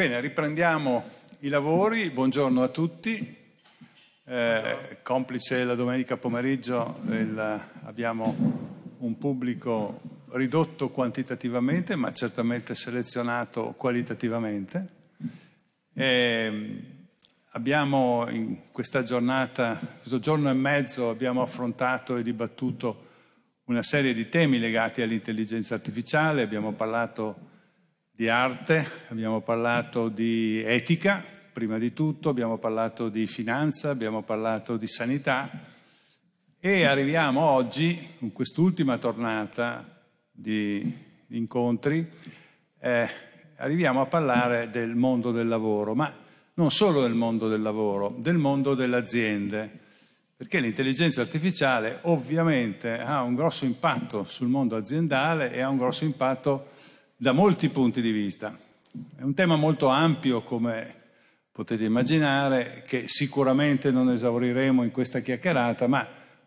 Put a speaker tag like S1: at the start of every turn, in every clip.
S1: Bene, riprendiamo i lavori, buongiorno a tutti. Eh, complice la domenica pomeriggio il, abbiamo un pubblico ridotto quantitativamente ma certamente selezionato qualitativamente. Eh, abbiamo in questa giornata, questo giorno e mezzo abbiamo affrontato e dibattuto una serie di temi legati all'intelligenza artificiale, abbiamo parlato di arte, abbiamo parlato di etica, prima di tutto, abbiamo parlato di finanza, abbiamo parlato di sanità e arriviamo oggi, in quest'ultima tornata di incontri, eh, arriviamo a parlare del mondo del lavoro, ma non solo del mondo del lavoro, del mondo delle aziende perché l'intelligenza artificiale ovviamente ha un grosso impatto sul mondo aziendale e ha un grosso impatto da molti punti di vista. È un tema molto ampio, come potete immaginare, che sicuramente non esauriremo in questa chiacchierata, ma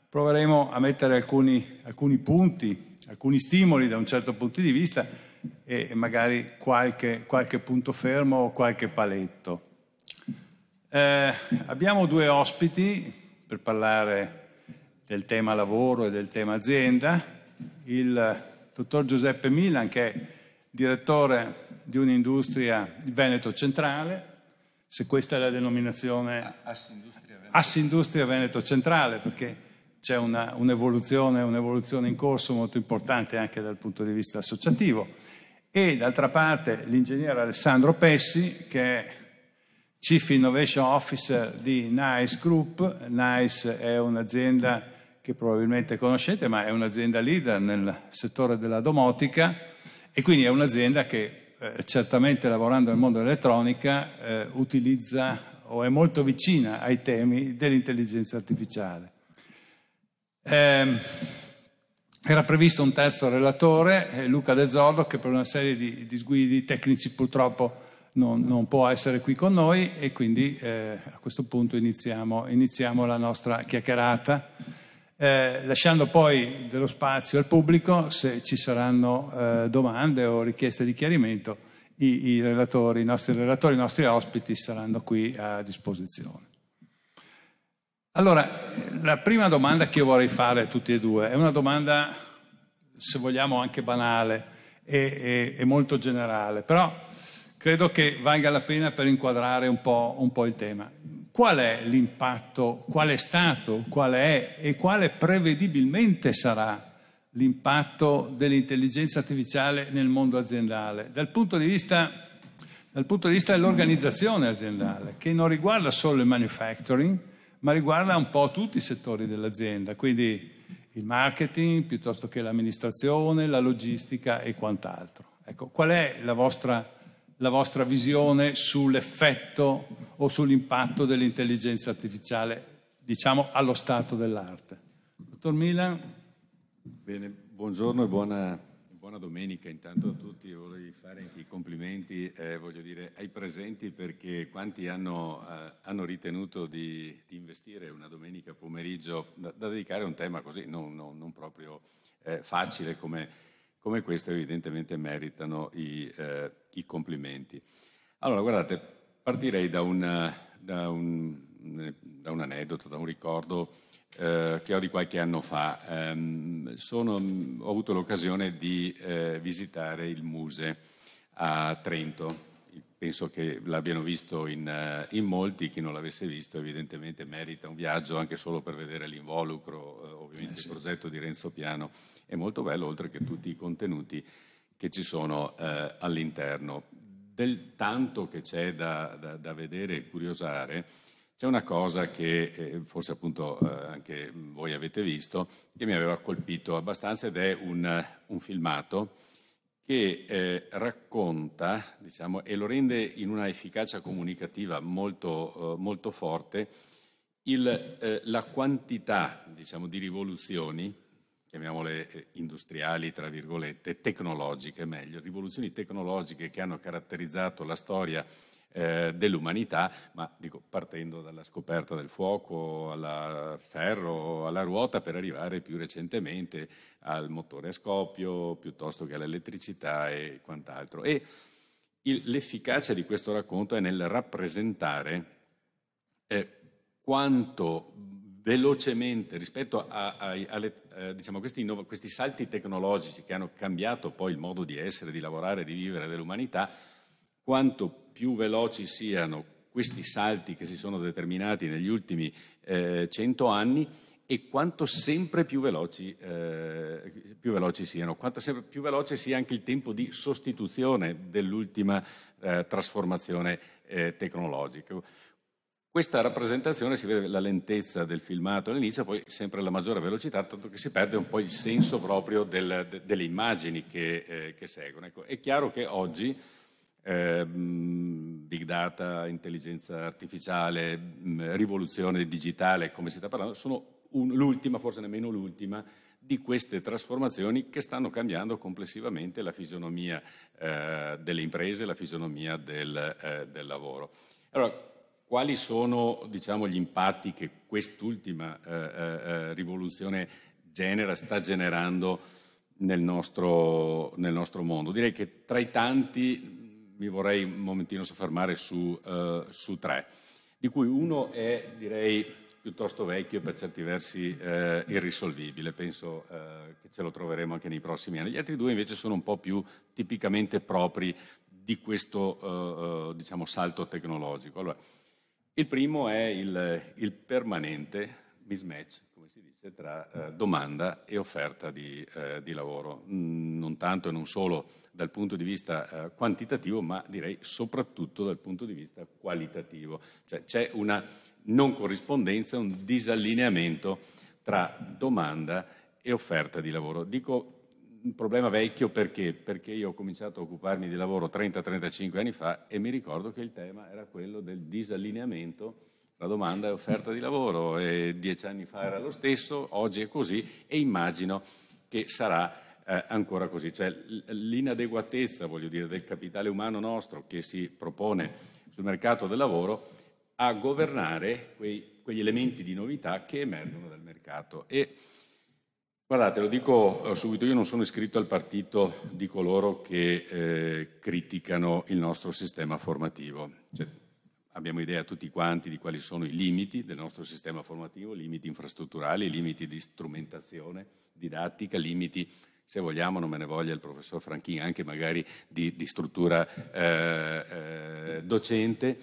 S1: proveremo a mettere alcuni, alcuni punti, alcuni stimoli da un certo punto di vista e magari qualche, qualche punto fermo o qualche paletto. Eh, abbiamo due ospiti per parlare del tema lavoro e del tema azienda, il dottor Giuseppe Milan che è direttore di un'industria Veneto Centrale, se questa è la denominazione ah, Assindustria Veneto, Assindustria Veneto Centrale, perché c'è una, un'evoluzione, un'evoluzione in corso molto importante anche dal punto di vista associativo. E d'altra parte l'ingegnere Alessandro Pessi, che è Chief Innovation Officer di NICE Group. NICE è un'azienda che probabilmente conoscete, ma è un'azienda leader nel settore della domotica e quindi è un'azienda che eh, certamente lavorando nel mondo dell'elettronica eh, utilizza o è molto vicina ai temi dell'intelligenza artificiale. Eh, era previsto un terzo relatore, eh, Luca De Zordo, che per una serie di sguidi tecnici purtroppo non, non, può essere qui con noi e quindi eh, a questo punto iniziamo, iniziamo la nostra chiacchierata eh, lasciando poi dello spazio al pubblico se ci saranno eh, domande o richieste di chiarimento. I, i, relatori, i nostri relatori, i nostri ospiti saranno qui a disposizione. Allora, la prima domanda che io vorrei fare a tutti e due è una domanda, se vogliamo, anche banale e, e, e molto generale, però credo che valga la pena per inquadrare un po', un po il tema qual è l'impatto, qual è stato, qual è e quale prevedibilmente sarà l'impatto dell'intelligenza artificiale nel mondo aziendale, dal punto di vista, punto di vista dell'organizzazione aziendale, che non riguarda solo il manufacturing, ma riguarda un po' tutti i settori dell'azienda, quindi il marketing piuttosto che l'amministrazione, la logistica e quant'altro. Ecco, qual è la vostra la vostra visione sull'effetto o sull'impatto dell'intelligenza artificiale, diciamo allo stato dell'arte. Dottor Milan. Bene, buongiorno e buona,
S2: buona domenica. Intanto a tutti vorrei fare i complimenti eh, dire, ai presenti perché quanti hanno, eh, hanno ritenuto di, di, investire una domenica pomeriggio da, da, dedicare a un tema così non, non, non proprio eh, facile come come questo evidentemente meritano i, eh, i complimenti. Allora, guardate, partirei da, una, da, un, da un, aneddoto, da un ricordo eh, che ho di qualche anno fa. Um, sono, ho avuto l'occasione di eh, visitare il Muse a Trento. Penso che l'abbiano visto in, eh, in, molti, chi non l'avesse visto evidentemente merita un viaggio anche solo per vedere l'involucro, eh, ovviamente eh, sì. il progetto di Renzo Piano è molto bello, oltre che tutti i contenuti che ci sono eh, all'interno. Del tanto che c'è da, da, da vedere e curiosare, c'è una cosa che eh, forse appunto eh, anche voi avete visto, che mi aveva colpito abbastanza ed è un, un filmato che eh, racconta diciamo, e lo rende in una efficacia comunicativa molto, eh, molto forte il, eh, la quantità diciamo, di rivoluzioni chiamiamole eh, industriali, tra virgolette, tecnologiche, meglio, rivoluzioni tecnologiche che hanno caratterizzato la storia eh, dell'umanità, ma dico, partendo dalla scoperta del fuoco al ferro, alla ruota, per arrivare più recentemente al motore a scoppio, piuttosto che all'elettricità e quant'altro. E il, l'efficacia di questo racconto è nel rappresentare eh, quanto velocemente rispetto a, a, a, eh, diciamo, questi, questi, salti tecnologici che hanno cambiato poi il modo di essere, di lavorare, di vivere dell'umanità, quanto più veloci siano questi salti che si sono determinati negli ultimi eh, cento anni e quanto sempre più veloci, eh, più veloci, siano, quanto sempre più veloce sia anche il tempo di sostituzione dell'ultima eh, trasformazione eh, tecnologica. Questa rappresentazione si vede la lentezza del filmato all'inizio, poi sempre la maggiore velocità, tanto che si perde un po' il senso proprio del, de, delle immagini che, eh, che seguono. Ecco, è chiaro che oggi eh, big data, intelligenza artificiale, mh, mm, rivoluzione digitale, come si sta parlando, sono un, l'ultima, forse nemmeno l'ultima, di queste trasformazioni che stanno cambiando complessivamente la fisionomia eh, delle imprese, la fisionomia del, eh, del lavoro. Allora, quali sono diciamo, gli impatti che quest'ultima eh, eh, eh, rivoluzione genera, sta generando nel nostro, nel nostro, mondo. Direi che tra i tanti mm, mi vorrei un momentino soffermare su, eh, su tre, di cui uno è direi piuttosto vecchio e per certi versi eh, irrisolvibile, penso eh, che ce lo troveremo anche nei prossimi anni. Gli altri due invece sono un po' più tipicamente propri di questo diciamo, salto tecnologico. Allora, il primo è il, il permanente mismatch, come si dice, tra eh, domanda e offerta di, eh, di lavoro, mm, non tanto e non solo dal punto di vista eh, quantitativo, ma direi soprattutto dal punto di vista qualitativo. Cioè c'è una non corrispondenza, un disallineamento tra domanda e offerta di lavoro. Dico un problema vecchio perché? Perché io ho cominciato a occuparmi di lavoro 30-35 anni fa e mi ricordo che il tema era quello del disallineamento tra domanda e offerta di lavoro e dieci anni fa era lo stesso, oggi è così e immagino che sarà eh, ancora così. Cioè, l'inadeguatezza, voglio dire, del capitale umano nostro che si propone sul mercato del lavoro a governare quei, quegli elementi di novità che emergono dal mercato. E, Guardate, lo dico eh, subito, io non sono iscritto al partito di coloro che eh, criticano il nostro sistema formativo. Cioè, abbiamo idea tutti quanti di quali sono i limiti del nostro sistema formativo, limiti infrastrutturali, limiti di strumentazione didattica, limiti, se vogliamo, non me ne voglia il professor Franchini, anche magari di, di struttura eh, eh, docente,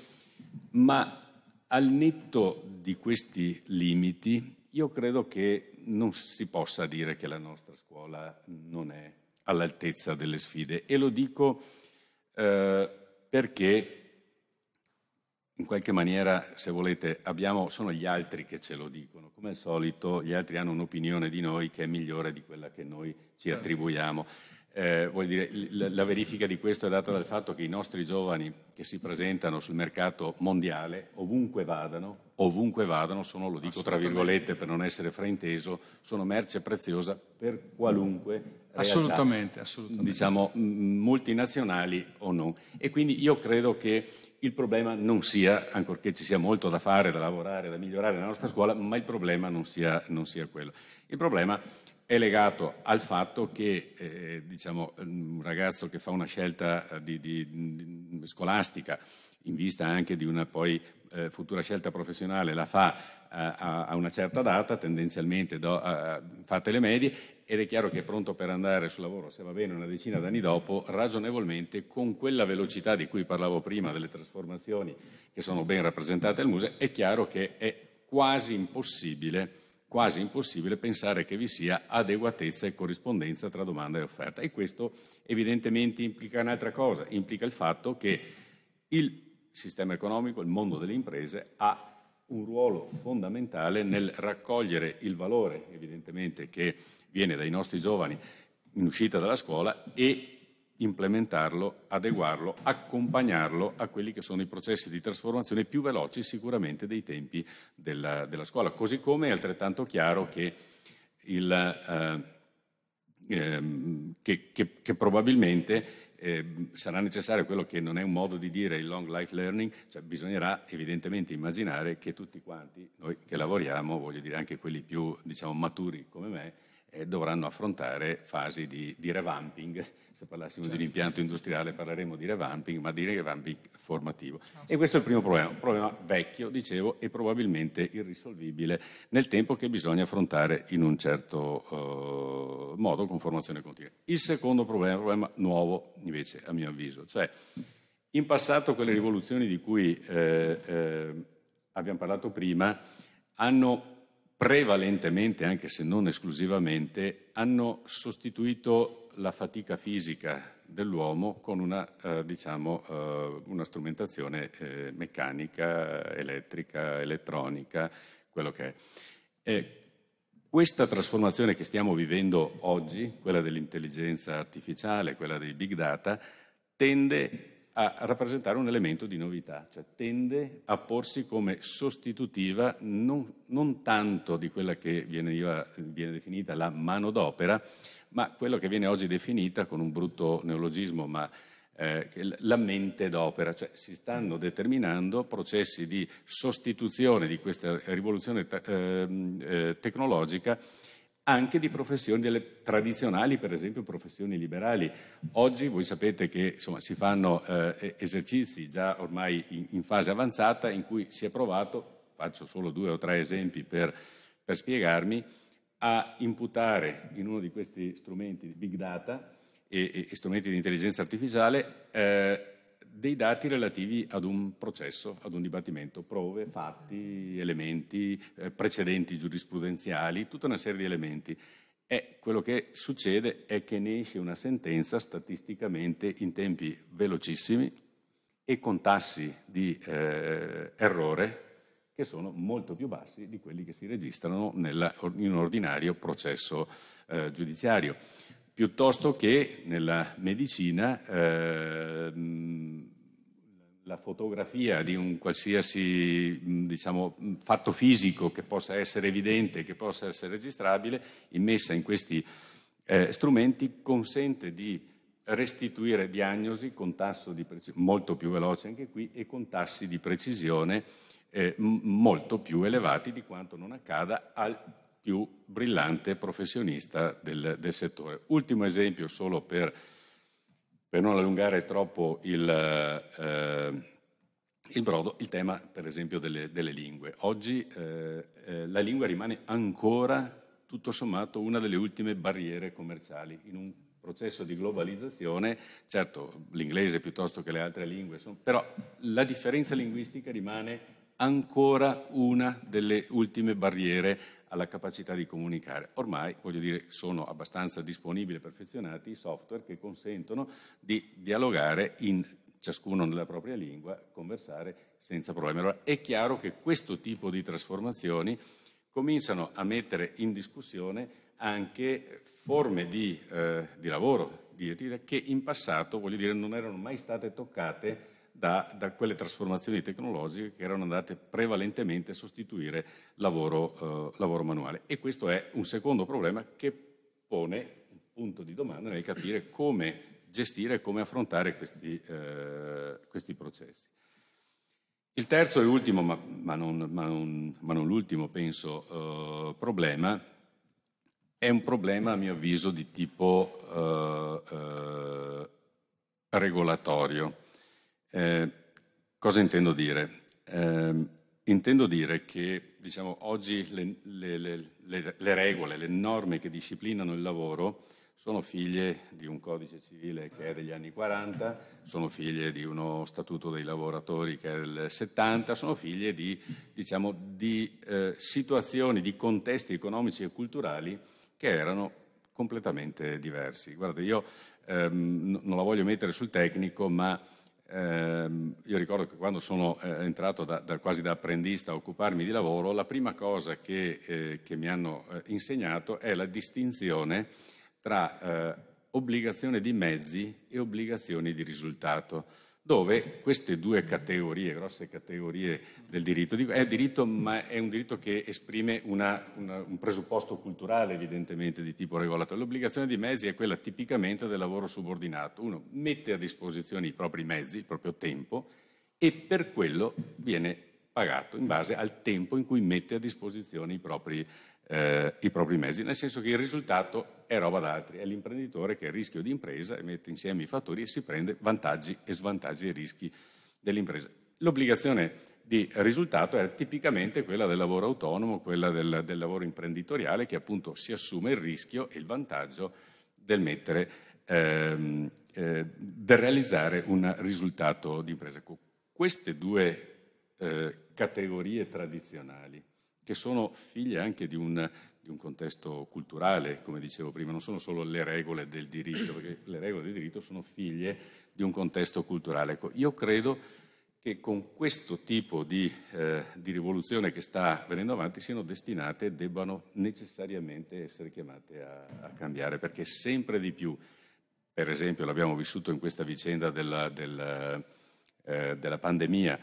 S2: ma al netto di questi limiti io credo che non si possa dire che la nostra scuola non è all'altezza delle sfide e lo dico eh, perché in qualche maniera, se volete, abbiamo, sono gli altri che ce lo dicono. Come al solito, gli altri hanno un'opinione di noi che è migliore di quella che noi ci certo. attribuiamo. Eh, dire, la verifica di questo è data dal fatto che i nostri giovani che si presentano sul mercato mondiale, ovunque vadano, ovunque vadano, sono, lo dico tra virgolette per non essere frainteso, sono merce preziosa per qualunque realtà, assolutamente, assolutamente. diciamo multinazionali o no. E quindi io credo che il problema non sia, ancorché ci sia molto da fare, da lavorare, da migliorare nella nostra scuola, ma il problema non sia, non sia quello. Il problema è legato al fatto che eh, diciamo, un ragazzo che fa una scelta eh, di, di, di, scolastica in vista anche di una poi eh, futura scelta professionale la fa eh, a, a una certa data, tendenzialmente do, a, fatte le medie, ed è chiaro che è pronto per andare sul lavoro, se va bene, una decina d'anni dopo, ragionevolmente con quella velocità di cui parlavo prima, delle trasformazioni che sono ben rappresentate al museo, è chiaro che è quasi impossibile quasi impossibile pensare che vi sia adeguatezza e corrispondenza tra domanda e offerta. E questo evidentemente implica un'altra cosa, implica il fatto che il sistema economico, il mondo delle imprese, ha un ruolo fondamentale nel raccogliere il valore, evidentemente, che viene dai nostri giovani in uscita dalla scuola e implementarlo, adeguarlo, accompagnarlo a quelli che sono i processi di trasformazione più veloci sicuramente dei tempi della, della scuola, così come è altrettanto chiaro che, il, eh, ehm, che, che, che probabilmente eh, sarà necessario quello che non è un modo di dire il long life learning, cioè bisognerà evidentemente immaginare che tutti quanti noi che lavoriamo, voglio dire anche quelli più diciamo, maturi come me, eh, dovranno affrontare fasi di, di revamping. Se parlassimo certo. di un certo. impianto industriale parleremmo di revamping, ma di revamping formativo. E questo è il primo problema, un problema vecchio, dicevo, e probabilmente irrisolvibile nel tempo che bisogna affrontare in un certo eh, modo con formazione continua. Il secondo problema, un problema nuovo invece, a mio avviso, cioè in passato quelle rivoluzioni di cui eh, eh abbiamo parlato prima hanno prevalentemente, anche se non esclusivamente, hanno sostituito la fatica fisica dell'uomo con una, eh, diciamo, eh, una strumentazione eh, meccanica, elettrica, elettronica, quello che è. E questa trasformazione che stiamo vivendo oggi, quella dell'intelligenza artificiale, quella dei big data, tende a rappresentare un elemento di novità, cioè tende a porsi come sostitutiva non, non tanto di quella che viene, viene definita la mano d'opera, ma quello che viene oggi definita con un brutto neologismo, ma eh, la mente d'opera, cioè si stanno determinando processi di sostituzione di questa rivoluzione te- ehm, eh, tecnologica anche di professioni delle tradizionali, per esempio professioni liberali. Oggi voi sapete che insomma, si fanno eh, esercizi già ormai in, in, fase avanzata in cui si è provato, faccio solo due o tre esempi per, per spiegarmi, a imputare in uno di questi strumenti di big data e, e strumenti di intelligenza artificiale eh, dei dati relativi ad un processo, ad un dibattimento, prove, fatti, elementi, eh, precedenti giurisprudenziali, tutta una serie di elementi. E quello che succede è che ne esce una sentenza statisticamente in tempi velocissimi e con tassi di eh, errore che sono molto più bassi di quelli che si registrano nella, in un ordinario processo eh, giudiziario piuttosto che nella medicina eh, la fotografia di un qualsiasi diciamo, fatto fisico che possa essere evidente, che possa essere registrabile, immessa in questi eh, strumenti consente di restituire diagnosi con tasso di precisione molto più veloce anche qui e con tassi di precisione eh, molto più elevati di quanto non accada al più brillante professionista del, del settore. Ultimo esempio, solo per, per non allungare troppo il, eh, il, brodo, il tema per esempio delle, delle lingue. Oggi eh, eh, la lingua rimane ancora, tutto sommato, una delle ultime barriere commerciali in un processo di globalizzazione, certo l'inglese piuttosto che le altre lingue, sono, però la differenza linguistica rimane ancora una delle ultime barriere alla capacità di comunicare. Ormai, voglio dire, sono abbastanza disponibili e perfezionati i software che consentono di dialogare in ciascuno nella propria lingua, conversare senza problemi. Allora è chiaro che questo tipo di trasformazioni cominciano a mettere in discussione anche forme di, eh, di lavoro, di attività che in passato, voglio dire, non erano mai state toccate da, da, quelle trasformazioni tecnologiche che erano andate prevalentemente a sostituire lavoro, eh, lavoro manuale. E questo è un secondo problema che pone un punto di domanda nel capire come gestire e come affrontare questi, eh, questi, processi. Il terzo e ultimo, ma, ma, non, ma, non, ma non, l'ultimo penso, eh, problema è un problema a mio avviso di tipo eh, eh regolatorio. Eh, cosa intendo dire? Eh, intendo dire che diciamo, oggi le, le, le, le, regole, le norme che disciplinano il lavoro sono figlie di un codice civile che è degli anni 40, sono figlie di uno statuto dei lavoratori che è del 70, sono figlie di, diciamo, di eh, situazioni, di contesti economici e culturali che erano completamente diversi. Guarda, io ehm, non la voglio mettere sul tecnico, ma ehm, io ricordo che quando sono eh, entrato da, da, quasi da apprendista a occuparmi di lavoro, la prima cosa che, eh, che mi hanno eh, insegnato è la distinzione tra eh, obbligazione di mezzi e obbligazioni di risultato dove queste due categorie, grosse categorie del diritto, è diritto ma è un diritto che esprime una, una, un presupposto culturale evidentemente di tipo regolatore. L'obbligazione di mezzi è quella tipicamente del lavoro subordinato, uno mette a disposizione i propri mezzi, il proprio tempo e per quello viene pagato in base al tempo in cui mette a disposizione i propri eh, i propri mezzi, nel senso che il risultato è roba da altri, è l'imprenditore che ha il rischio di impresa e mette insieme i fattori e si prende vantaggi e svantaggi e rischi dell'impresa. L'obbligazione di risultato è tipicamente quella del lavoro autonomo, quella del, del lavoro imprenditoriale che appunto si assume il rischio e il vantaggio del mettere, ehm, eh, del realizzare un risultato di impresa. Ecco, queste due eh, categorie tradizionali che sono figlie anche di un, di un, contesto culturale, come dicevo prima, non sono solo le regole del diritto, perché le regole del diritto sono figlie di un contesto culturale. Ecco, io credo che con questo tipo di, eh, di rivoluzione che sta venendo avanti siano destinate e debbano necessariamente essere chiamate a, a, cambiare, perché sempre di più, per esempio l'abbiamo vissuto in questa vicenda della, della, eh, della pandemia,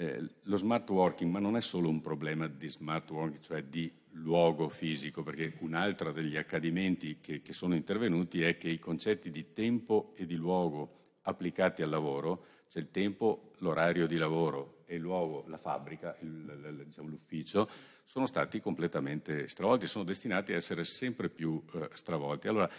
S2: eh, lo smart working, ma non è solo un problema di smart working, cioè di luogo fisico, perché un altro degli accadimenti che, che sono intervenuti è che i concetti di tempo e di luogo applicati al lavoro, cioè il tempo, l'orario di lavoro e il luogo, la fabbrica, il, diciamo, l'ufficio, sono stati completamente stravolti, sono destinati a essere sempre più eh, stravolti. Allora,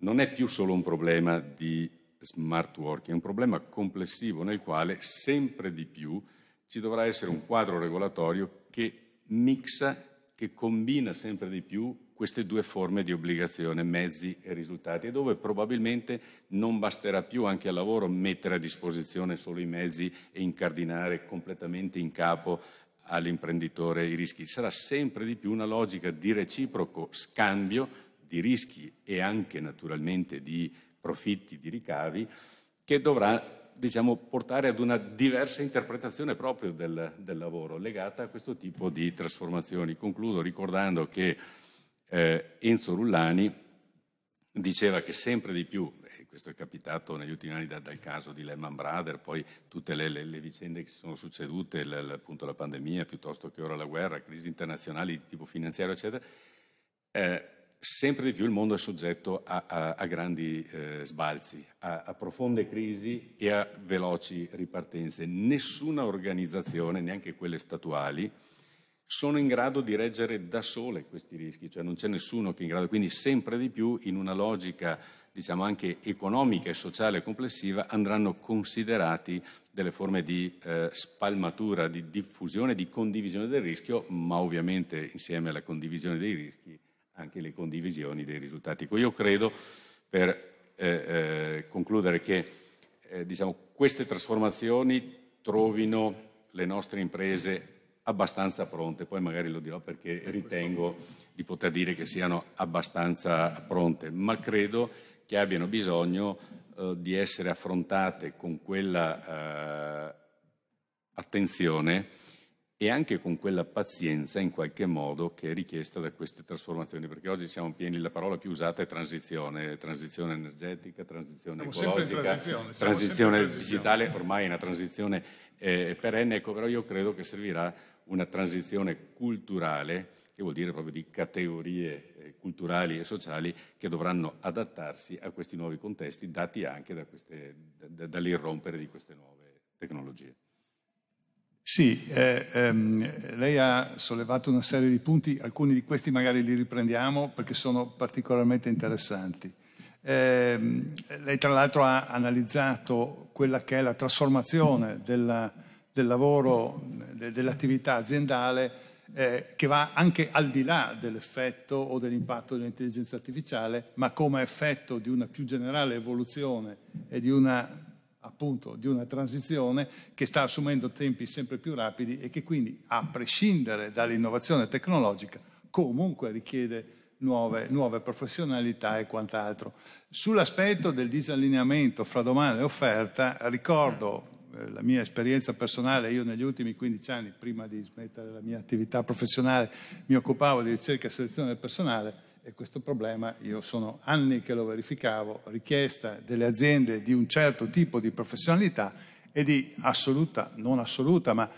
S2: non è più solo un problema di smart working, è un problema complessivo nel quale sempre di più ci dovrà essere un quadro regolatorio che mixa, che combina sempre di più queste due forme di obbligazione, mezzi e risultati, e dove probabilmente non basterà più anche al lavoro mettere a disposizione solo i mezzi e incardinare completamente in capo all'imprenditore i rischi. Sarà sempre di più una logica di reciproco scambio di rischi e anche naturalmente di profitti, di ricavi, che dovrà diciamo, portare ad una diversa interpretazione proprio del, del, lavoro legata a questo tipo di trasformazioni. Concludo ricordando che eh, Enzo Rullani diceva che sempre di più, e questo è capitato negli ultimi anni da, dal caso di Lehman Brothers, poi tutte le, le, le vicende che si sono succedute, l, l, appunto la pandemia piuttosto che ora la guerra, crisi internazionali di tipo finanziario, eccetera, eh, sempre di più il mondo è soggetto a, a, a grandi eh, sbalzi, a, a, profonde crisi e a veloci ripartenze. Nessuna organizzazione, neanche quelle statuali, sono in grado di reggere da sole questi rischi, cioè non c'è nessuno che è in grado, quindi sempre di più in una logica diciamo anche economica e sociale complessiva andranno considerati delle forme di eh, spalmatura, di diffusione, di condivisione del rischio, ma ovviamente insieme alla condivisione dei rischi anche le condivisioni dei risultati. Ecco, io credo, per eh, eh, concludere, che eh, diciamo, queste trasformazioni trovino le nostre imprese abbastanza pronte, poi magari lo dirò perché ritengo di poter dire che siano abbastanza pronte, ma credo che abbiano bisogno eh, di essere affrontate con quella eh, attenzione e anche con quella pazienza in qualche modo che è richiesta da queste trasformazioni, perché oggi siamo pieni, la parola più usata è transizione, transizione energetica, transizione siamo ecologica, transizione, transizione digitale, ormai è una transizione eh, perenne, ecco, però io credo che servirà una transizione culturale, che vuol dire proprio di categorie eh, culturali e sociali che dovranno adattarsi a questi nuovi contesti, dati anche da, da, dall'irrompere di queste nuove tecnologie.
S1: Sì, eh, ehm, lei ha sollevato una serie di punti, alcuni di questi magari li riprendiamo perché sono particolarmente interessanti. Eh, lei tra l'altro ha analizzato quella che è la trasformazione della, del lavoro, de, dell'attività aziendale eh, che va anche al di là dell'effetto o dell'impatto dell'intelligenza artificiale, ma come effetto di una più generale evoluzione e di una appunto di una transizione che sta assumendo tempi sempre più rapidi e che quindi, a prescindere dall'innovazione tecnologica, comunque richiede Nuove, nuove, professionalità e quant'altro. Sull'aspetto del disallineamento fra domanda e offerta, ricordo eh, la mia esperienza personale, io negli ultimi 15 anni, prima di smettere la mia attività professionale, mi occupavo di ricerca e selezione del personale e questo problema io sono anni che lo verificavo, richiesta delle aziende di un certo tipo di professionalità e di assoluta, non assoluta, ma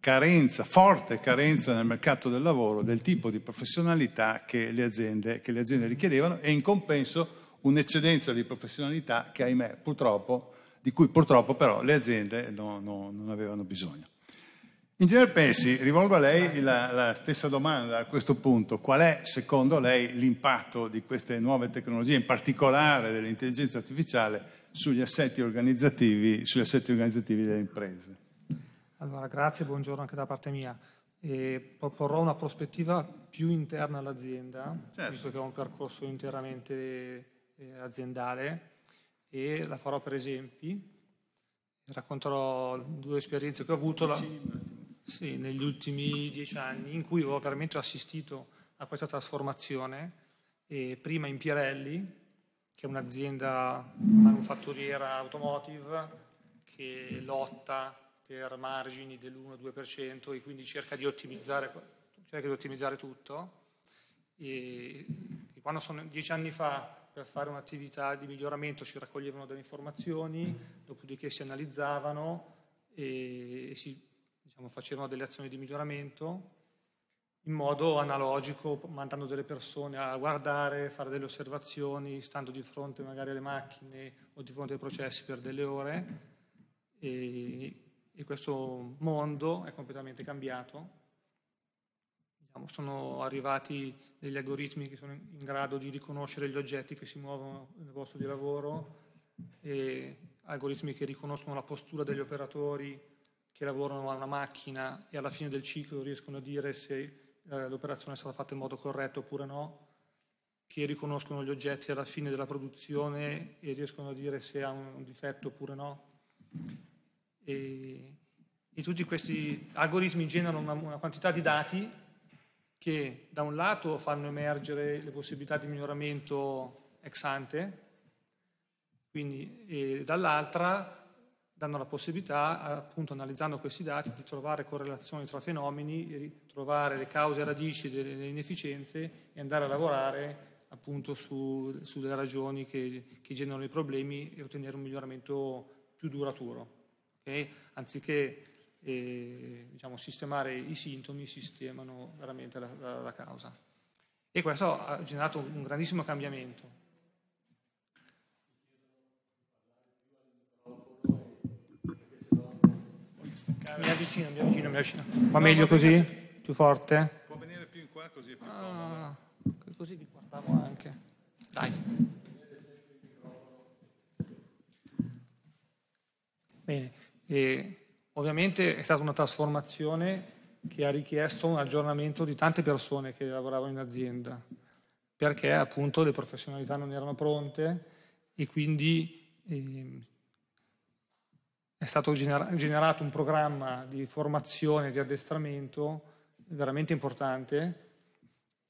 S1: carenza, forte carenza nel mercato del lavoro del tipo di professionalità che le aziende, che le aziende richiedevano e in compenso un'eccedenza di professionalità che ahimè purtroppo, di cui purtroppo però le aziende no, no, non avevano bisogno. Ingegner Pessi, rivolgo a lei la, la, stessa domanda a questo punto. Qual è, secondo lei, l'impatto di queste nuove tecnologie, in particolare dell'intelligenza artificiale, sugli assetti organizzativi, sugli assetti organizzativi delle imprese?
S3: Allora, grazie, buongiorno anche da parte mia. E proporrò una prospettiva più interna all'azienda, certo. visto che ho un percorso interamente eh, aziendale, e la farò per esempi. Racconterò due esperienze che ho avuto. La sì, negli ultimi dieci anni in cui ho veramente assistito a questa trasformazione, e prima in Pirelli, che è un'azienda manufatturiera automotive che lotta per margini dell'1-2% e quindi cerca di ottimizzare, cerca di ottimizzare tutto. E, e quando sono dieci anni fa per fare un'attività di miglioramento si raccoglievano delle informazioni, dopodiché si analizzavano e, e si facevano delle azioni di miglioramento in modo analogico, mandando delle persone a guardare, fare delle osservazioni, stando di fronte magari alle macchine o di fronte ai processi per delle ore. E, e questo mondo è completamente cambiato. Diciamo, sono arrivati degli algoritmi che sono in grado di riconoscere gli oggetti che si muovono nel posto di lavoro, algoritmi che riconoscono la postura degli operatori che lavorano a una macchina e alla fine del ciclo riescono a dire se eh, l'operazione è stata fatta in modo corretto oppure no, che riconoscono gli oggetti alla fine della produzione e riescono a dire se ha un difetto oppure no. E, e tutti questi algoritmi generano una, una quantità di dati che da un lato fanno emergere le possibilità di miglioramento ex ante, quindi, e dall'altra danno la possibilità, appunto analizzando questi dati, di trovare correlazioni tra fenomeni, trovare le cause radici delle inefficienze e andare a lavorare appunto su, sulle ragioni che, che, generano i problemi e ottenere un miglioramento più duraturo. Okay? Anziché eh, diciamo, sistemare i sintomi, sistemano veramente la, la, la causa. E questo ha generato un grandissimo cambiamento
S4: Mi avvicino, mi avvicino, mi avvicino. Va no, meglio così?
S3: Venire, più forte? Può venire più in qua così è più ah, comodo. Così vi guardavo anche. Dai. Bene, e ovviamente è stata una trasformazione che ha richiesto un aggiornamento di tante persone che lavoravano in azienda, perché appunto le professionalità non erano pronte e quindi eh, è stato generato un programma di formazione, di addestramento veramente importante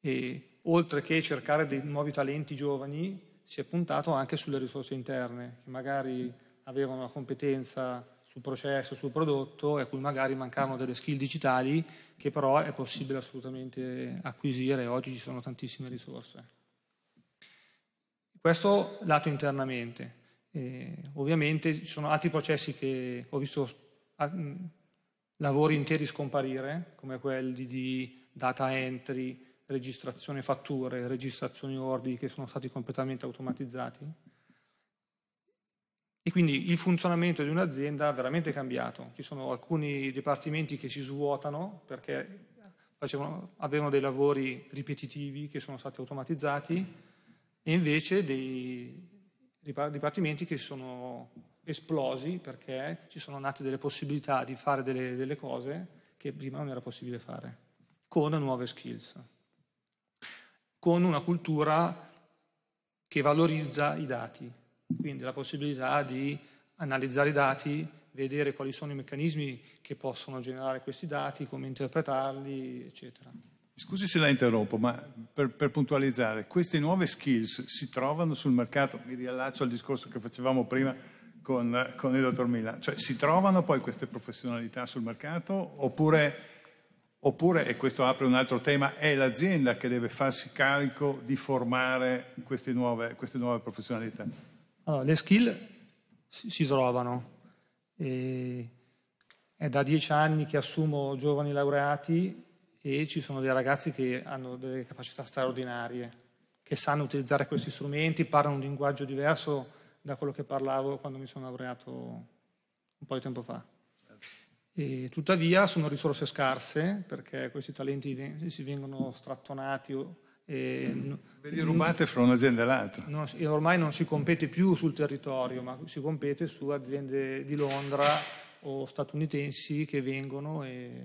S3: e oltre che cercare dei nuovi talenti giovani si è puntato anche sulle risorse interne che magari avevano una competenza sul processo, sul prodotto e a cui magari mancavano delle skill digitali che però è possibile assolutamente acquisire, oggi ci sono tantissime risorse. Questo lato internamente. E eh, ovviamente ci sono altri processi che ho visto ah, mm, lavori interi scomparire, come quelli di data entry, registrazione fatture, registrazioni ordini che sono stati completamente automatizzati. E quindi il funzionamento di un'azienda ha veramente cambiato. Ci sono alcuni dipartimenti che si svuotano perché facevano, avevano dei lavori ripetitivi che sono stati automatizzati e invece dei, dipartimenti che sono esplosi perché ci sono nate delle possibilità di fare delle, delle cose che prima non era possibile fare, con nuove skills, con una cultura che valorizza i dati, quindi la possibilità di analizzare i dati, vedere quali sono i meccanismi che possono generare questi dati, come interpretarli, eccetera.
S1: Scusi se la interrompo, ma per, per, puntualizzare, queste nuove skills si trovano sul mercato, mi riallaccio al discorso che facevamo prima con, con il dottor Mila, cioè si trovano poi queste professionalità sul mercato oppure, oppure, e questo apre un altro tema, è l'azienda che deve farsi carico di formare queste nuove, queste nuove professionalità?
S3: Allora, le skill si, si trovano. E è da dieci anni che assumo giovani laureati e ci sono dei ragazzi che hanno delle capacità straordinarie, che sanno utilizzare questi strumenti, parlano un linguaggio diverso da quello che parlavo quando mi sono laureato un po' di tempo fa. E tuttavia sono risorse scarse perché questi talenti si vengono strattonati. E Ve li rubate fra
S1: un'azienda e l'altra.
S3: Non, e ormai non si compete più sul territorio, ma si compete su aziende di Londra o statunitensi che vengono e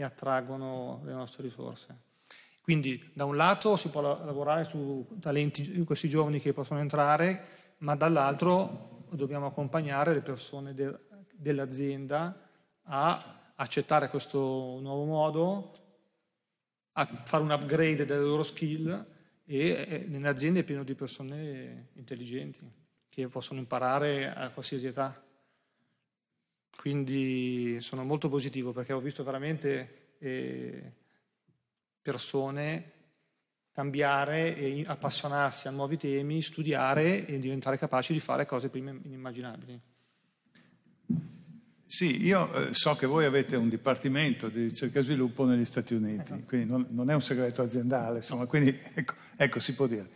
S3: e attraggono le nostre risorse. Quindi da un lato si può lavorare su talenti, di questi giovani che possono entrare, ma dall'altro dobbiamo accompagnare le persone de, dell'azienda a accettare questo nuovo modo, a fare un upgrade delle loro skill e nell'azienda è pieno di persone intelligenti che possono imparare a qualsiasi età. Quindi sono molto positivo perché ho visto veramente eh, persone cambiare e appassionarsi a nuovi temi, studiare e diventare capaci di fare cose prima inimmaginabili.
S1: Sì, io eh, so che voi avete un dipartimento di ricerca e sviluppo negli Stati Uniti, esatto. quindi non, non, è un segreto aziendale, insomma, quindi ecco, ecco si può dire.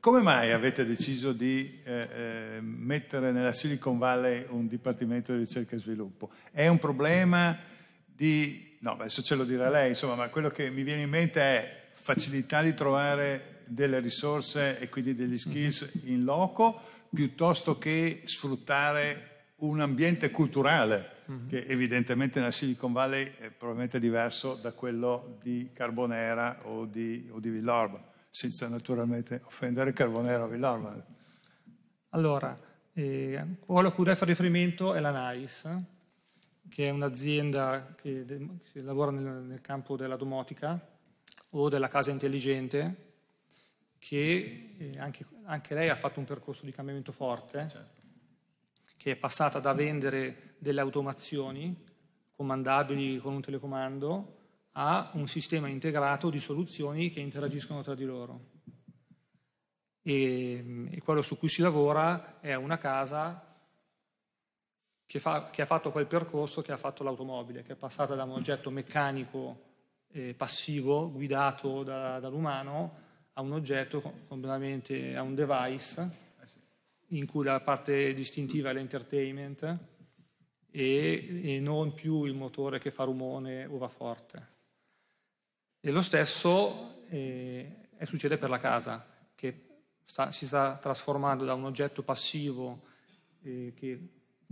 S1: Come mai avete deciso di eh, eh, mettere nella Silicon Valley un dipartimento di ricerca e sviluppo? È un problema di... no, adesso ce lo dirà lei, insomma, ma quello che mi viene in mente è facilità di trovare delle risorse e quindi degli skills mhm. in loco piuttosto che sfruttare un ambiente culturale mhm. che evidentemente nella Silicon Valley è probabilmente diverso da quello di Carbonera o di, o di Villorba senza naturalmente offendere Carbonera o Villarban.
S3: Allora, eh, quello a cui lei fa riferimento è la NAIS, che è un'azienda che, de- che lavora nel, nel, campo della domotica o della casa intelligente, che eh, anche, anche, lei ha fatto un percorso di cambiamento forte, certo. che è passata da vendere delle automazioni comandabili con un telecomando a un sistema integrato di soluzioni che interagiscono tra di loro. E, e quello su cui si lavora è una casa che, fa, che, ha fatto quel percorso che ha fatto l'automobile, che è passata da un oggetto meccanico eh, passivo, guidato da, dall'umano, a un oggetto completamente, a un device, eh in cui la parte distintiva è l'entertainment e, e, non più il motore che fa rumore o va forte. E lo stesso eh, succede per la casa, che sta, si sta trasformando da un oggetto passivo eh, che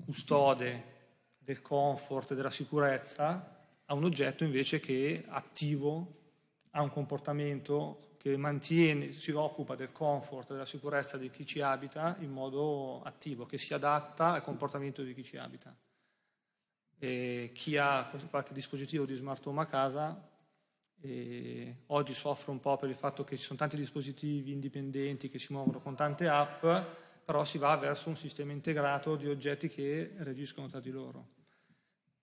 S3: custode del comfort, della sicurezza, a un oggetto invece che è attivo, ha un comportamento che mantiene, si occupa del comfort, della sicurezza di chi ci abita in modo attivo, che si adatta al comportamento di chi ci abita. E chi ha qualche dispositivo di smart home a casa e oggi soffro un po' per il fatto che ci sono tanti dispositivi indipendenti che si muovono con tante app, però si va verso un sistema integrato di oggetti che reagiscono tra di loro.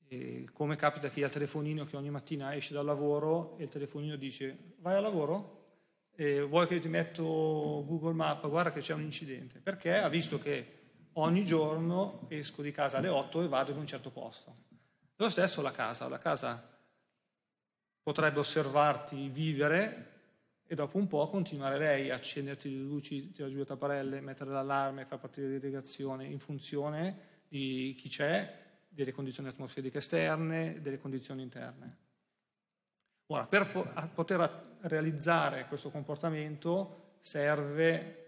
S3: E come capita che al telefonino che ogni mattina esce dal lavoro e il telefonino dice vai al lavoro? E vuoi che ti metto Google Map? Guarda che c'è un incidente. Perché ha visto che ogni giorno esco di casa alle 8 e vado in un certo posto. Lo stesso la casa, la casa potrebbe osservarti vivere e dopo un po' continuare lei a accenderti le luci, tirare giù le tapparelle, mettere l'allarme, far partire l'irrigazione in funzione di chi c'è, delle condizioni atmosferiche esterne, delle condizioni interne. Ora, per po- poter realizzare questo comportamento serve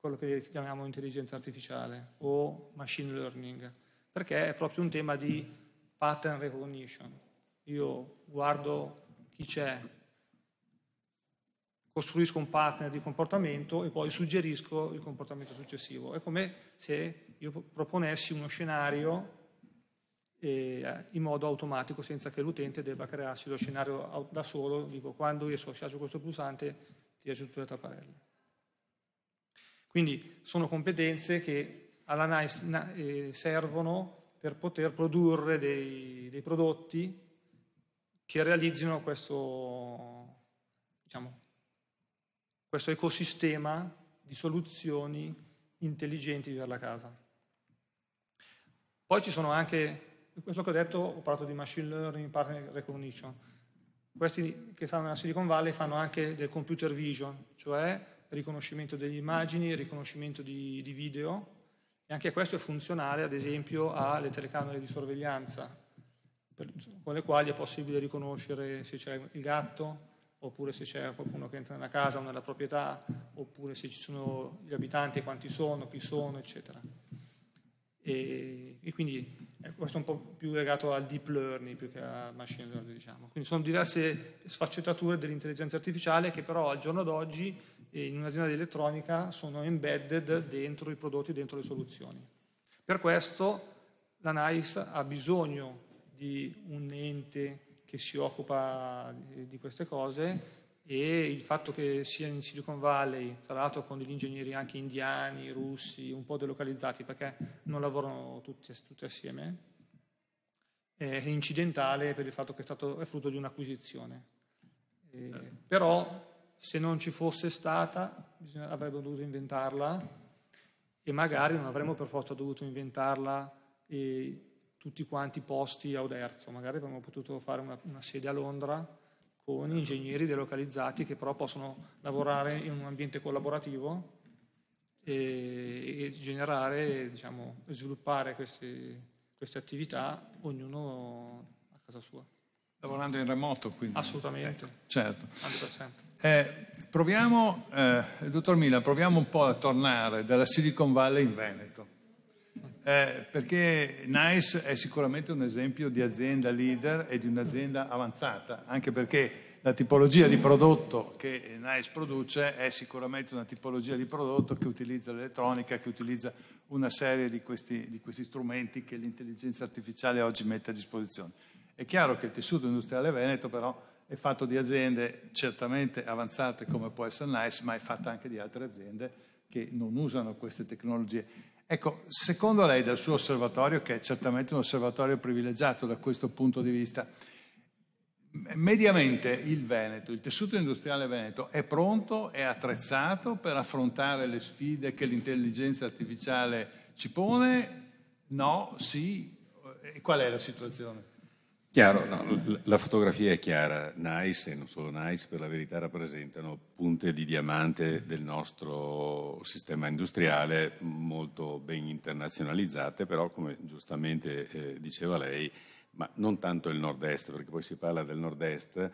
S3: quello che chiamiamo intelligenza artificiale o machine learning, perché è proprio un tema di pattern recognition. Io guardo chi c'è, costruisco un partner di comportamento e poi suggerisco il comportamento successivo. È come se io proponessi uno scenario eh, in modo automatico senza che l'utente debba crearsi lo scenario da solo, dico quando io schiaccio questo pulsante ti tutte le tapparelle. Quindi sono competenze che alla NICE eh, servono per poter produrre dei, dei prodotti che realizzino questo, diciamo, questo ecosistema di soluzioni intelligenti per la casa. Poi ci sono anche, questo che ho detto, ho parlato di machine learning, partner recognition. Questi che stanno nella Silicon Valley fanno anche del computer vision, cioè riconoscimento delle immagini, riconoscimento di, di video, e anche questo è funzionale ad esempio alle telecamere di sorveglianza, per, con le quali è possibile riconoscere se c'è il gatto, oppure se c'è qualcuno che entra nella casa o nella proprietà, oppure se ci sono gli abitanti, quanti sono, chi sono, eccetera. E, e quindi ecco, questo è un po' più legato al deep learning più che al machine learning, diciamo. Quindi sono diverse sfaccettature dell'intelligenza artificiale che però al giorno d'oggi eh, in un'azienda di elettronica sono embedded dentro i prodotti, dentro le soluzioni. Per questo la NICE ha bisogno di un ente che si occupa eh, di queste cose e il fatto che sia in Silicon Valley, tra l'altro con degli ingegneri anche indiani, russi, un po' delocalizzati perché non lavorano tutti, tutti assieme, è incidentale per il fatto che è, stato, è frutto di un'acquisizione. Eh, però se non ci fosse stata avrebbero dovuto inventarla e magari non avremmo per forza dovuto inventarla. E, tutti quanti posti a Oderzo, magari avremmo potuto fare una, una sede a Londra con ingegneri delocalizzati che però possono lavorare in un ambiente collaborativo e, e generare, diciamo, sviluppare queste, queste attività ognuno a casa sua. Lavorando in remoto, quindi. Assolutamente. Ecco,
S1: certo. Eh, proviamo, eh, dottor Mila, proviamo un po' a tornare dalla Silicon Valley in Veneto eh, perché NICE è sicuramente un esempio di azienda leader e di un'azienda avanzata, anche perché la tipologia di prodotto che NICE produce è sicuramente una tipologia di prodotto che utilizza l'elettronica, che utilizza una serie di questi, di questi strumenti che l'intelligenza artificiale oggi mette a disposizione. È chiaro che il tessuto industriale veneto però è fatto di aziende certamente avanzate come può essere NICE, ma è fatto anche di altre aziende che non usano queste tecnologie Ecco, secondo lei dal suo osservatorio, che è certamente un osservatorio privilegiato da questo punto di vista, mediamente il Veneto, il tessuto industriale veneto è pronto, è attrezzato per affrontare le sfide che l'intelligenza artificiale ci pone? No, sì? E qual è la situazione?
S2: Chiaro, no, la fotografia è chiara, Nice e non solo Nice per la verità rappresentano punte di diamante del nostro sistema industriale molto ben internazionalizzate, però come giustamente eh, diceva lei, ma non tanto il nord-est, perché poi si parla del nord-est,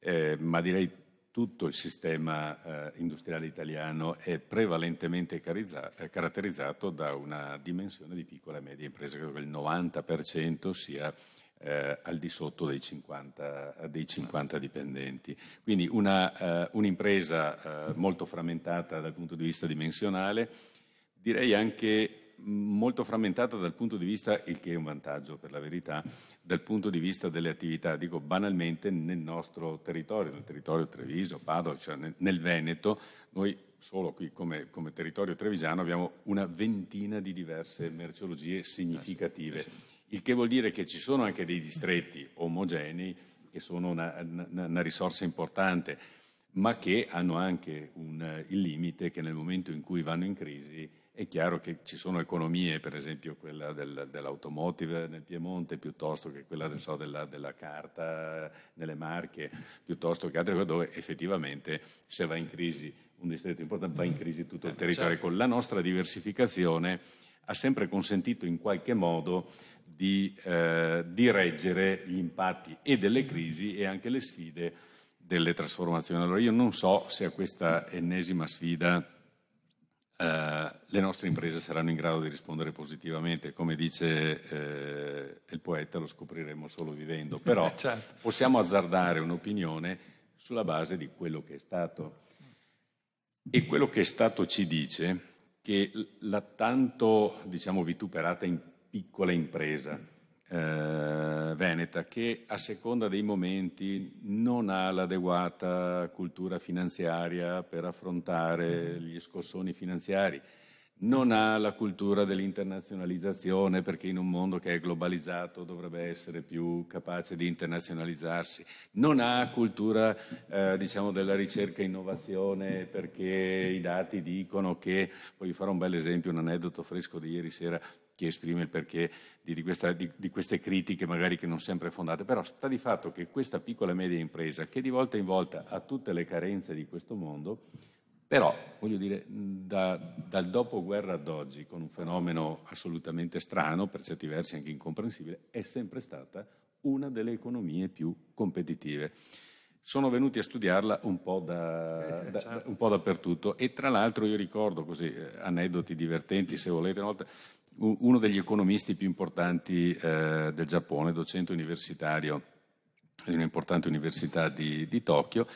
S2: eh, ma direi tutto il sistema eh, industriale italiano è prevalentemente carizza- caratterizzato da una dimensione di piccola e media impresa, credo che il 90% sia eh, al di sotto dei 50, dei 50 dipendenti. Quindi una, eh, un'impresa eh, molto frammentata dal punto di vista dimensionale, direi anche molto frammentata dal punto di vista, il che è un vantaggio per la verità, dal punto di vista delle attività, dico banalmente nel nostro territorio, nel territorio Treviso, Padova, cioè nel, Veneto, noi solo qui come, come, territorio trevisano abbiamo una ventina di diverse merceologie ah, significative il che vuol dire che ci sono anche dei distretti omogenei che sono una, una, una risorsa importante, ma che hanno anche un, il limite che nel momento in cui vanno in crisi è chiaro che ci sono economie, per esempio quella del, dell'automotive nel Piemonte, piuttosto che quella so, della, della, carta nelle Marche, piuttosto che altre cose dove effettivamente se va in crisi un distretto importante va in crisi tutto il eh, territorio. Ecco, la nostra diversificazione ha sempre consentito in qualche modo di, eh, di, reggere gli impatti e delle crisi e anche le sfide delle trasformazioni. Allora io non so se a questa ennesima sfida eh, le nostre imprese saranno in grado di rispondere positivamente, come dice eh, il poeta lo scopriremo solo vivendo, però certo. possiamo azzardare un'opinione sulla base di quello che è stato. E quello che è stato ci dice che la tanto diciamo, vituperata impresa piccola impresa eh, veneta che a seconda dei momenti non ha l'adeguata cultura finanziaria per affrontare mm-hmm. gli scossoni finanziari, non ha la cultura dell'internazionalizzazione perché in un mondo che è globalizzato dovrebbe essere più capace di internazionalizzarsi, non ha cultura eh, diciamo della ricerca e innovazione perché i dati dicono che, voglio fare un bel esempio, un aneddoto fresco di ieri sera, chi esprime il perché di, di, questa, di, di, queste critiche magari che non sempre fondate, però sta di fatto che questa piccola e media impresa che di volta in volta ha tutte le carenze di questo mondo, però voglio dire da, dal dopoguerra ad oggi con un fenomeno assolutamente strano, per certi versi anche incomprensibile, è sempre stata una delle economie più competitive sono venuti a studiarla un po, da, eh, da, certo. un po', dappertutto e tra l'altro io ricordo così eh, aneddoti divertenti se volete una volta uno degli economisti più importanti eh, del Giappone, docente universitario di un'importante università di, di Tokyo,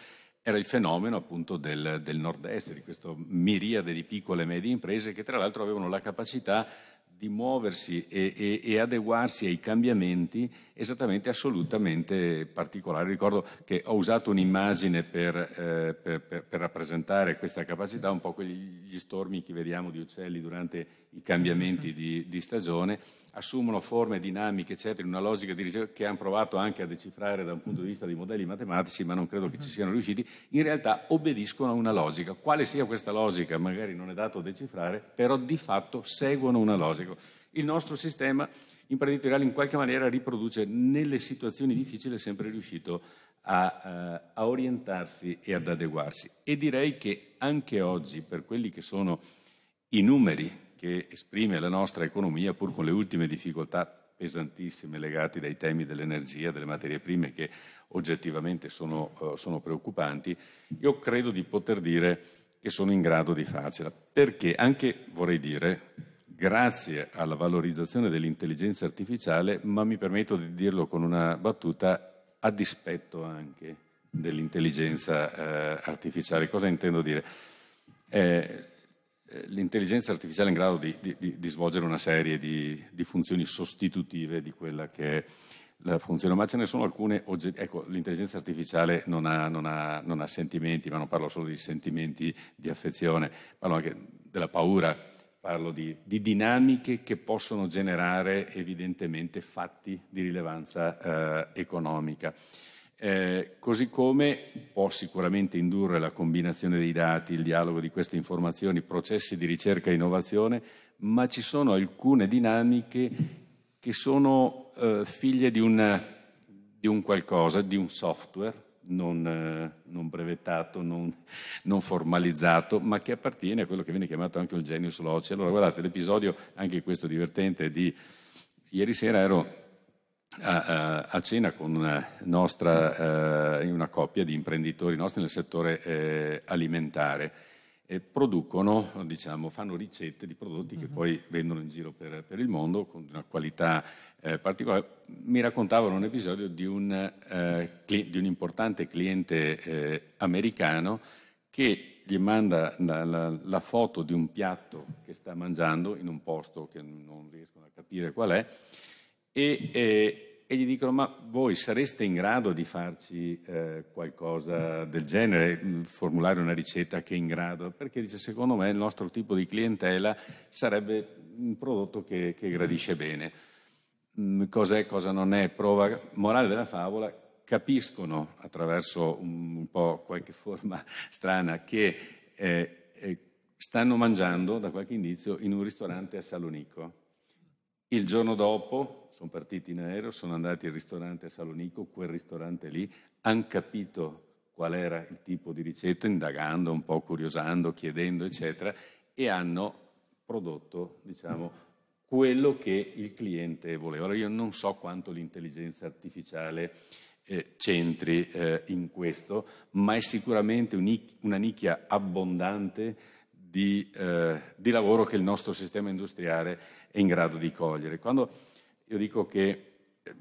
S2: era il fenomeno appunto del, del nord-est, di questa miriade di piccole e medie imprese che tra l'altro avevano la capacità di muoversi e, e, e, adeguarsi ai cambiamenti esattamente assolutamente particolari. Ricordo che ho usato un'immagine per, eh, per, per, per rappresentare questa capacità, un po' quegli, stormi che vediamo di uccelli durante i cambiamenti di, di stagione, assumono forme dinamiche, eccetera, in una logica di ricerca che hanno provato anche a decifrare da un punto di vista di modelli matematici, ma non credo che ci mm-hmm. siano riusciti, in realtà obbediscono a una logica. Quale sia questa logica, magari non è dato a decifrare, però di fatto seguono una logica. Il nostro sistema imprenditoriale in qualche maniera riproduce nelle situazioni difficili, è sempre riuscito a, eh, a orientarsi e ad adeguarsi. E direi che anche oggi, per quelli che sono i numeri che esprime la nostra economia pur con le ultime difficoltà pesantissime legate ai temi dell'energia, delle materie prime che oggettivamente sono, uh, sono preoccupanti, io credo di poter dire che sono in grado di farcela, perché anche vorrei dire grazie alla valorizzazione dell'intelligenza artificiale, ma mi permetto di dirlo con una battuta, a dispetto anche dell'intelligenza eh, artificiale. Cosa intendo dire? Eh, eh, l'intelligenza artificiale è in grado di, di, di, di svolgere una serie di, funzioni sostitutive di quella che è la funzione, ma ce ne sono alcune, ecco, l'intelligenza artificiale non ha, non, ha, non ha, sentimenti, ma non parlo solo di sentimenti di affezione, parlo anche della paura, parlo di, dinamiche che possono generare evidentemente fatti di rilevanza eh, economica. Eh, così come può sicuramente indurre la combinazione dei dati, il dialogo di queste informazioni, processi di ricerca e innovazione, ma ci sono alcune dinamiche che sono eh, figlie di un, di un, qualcosa, di un software non, eh, non brevettato, non, non, formalizzato, ma che appartiene a quello che viene chiamato anche il genius loci. Allora guardate l'episodio, anche questo divertente, di ieri sera ero a, a, cena con una, eh, nostra, eh, una coppia di imprenditori nostri nel settore eh, alimentare e producono, diciamo, fanno ricette di prodotti uh-huh. che mm-hmm. poi vendono in giro per, per il mondo con una qualità eh, particolare. Mi raccontavano un episodio di un, eh, cli- di un importante cliente eh, americano che gli manda la, la, la foto di un piatto che sta mangiando in un posto che non riescono a capire qual è e, e, eh, e, gli dicono ma voi sareste in grado di farci eh, qualcosa del genere, mm, formulare una ricetta che è in grado? Perché dice secondo me il nostro tipo di clientela sarebbe un prodotto che, che gradisce bene. Mm, cos'è, cosa non è, prova morale della favola, capiscono attraverso un, un po' qualche forma strana che eh, eh, stanno mangiando, da qualche indizio, in un ristorante a Salonico il giorno dopo sono partiti in aereo, sono andati al ristorante a Salonico, quel ristorante lì, hanno capito qual era il tipo di ricetta, indagando un po', curiosando, chiedendo, eccetera, e hanno prodotto, diciamo, quello che il cliente voleva. Ora io non so quanto l'intelligenza artificiale eh, centri eh, in questo, ma è sicuramente una nicchia abbondante di, eh, di lavoro che il nostro sistema industriale è in grado di cogliere. Quando io dico che eh,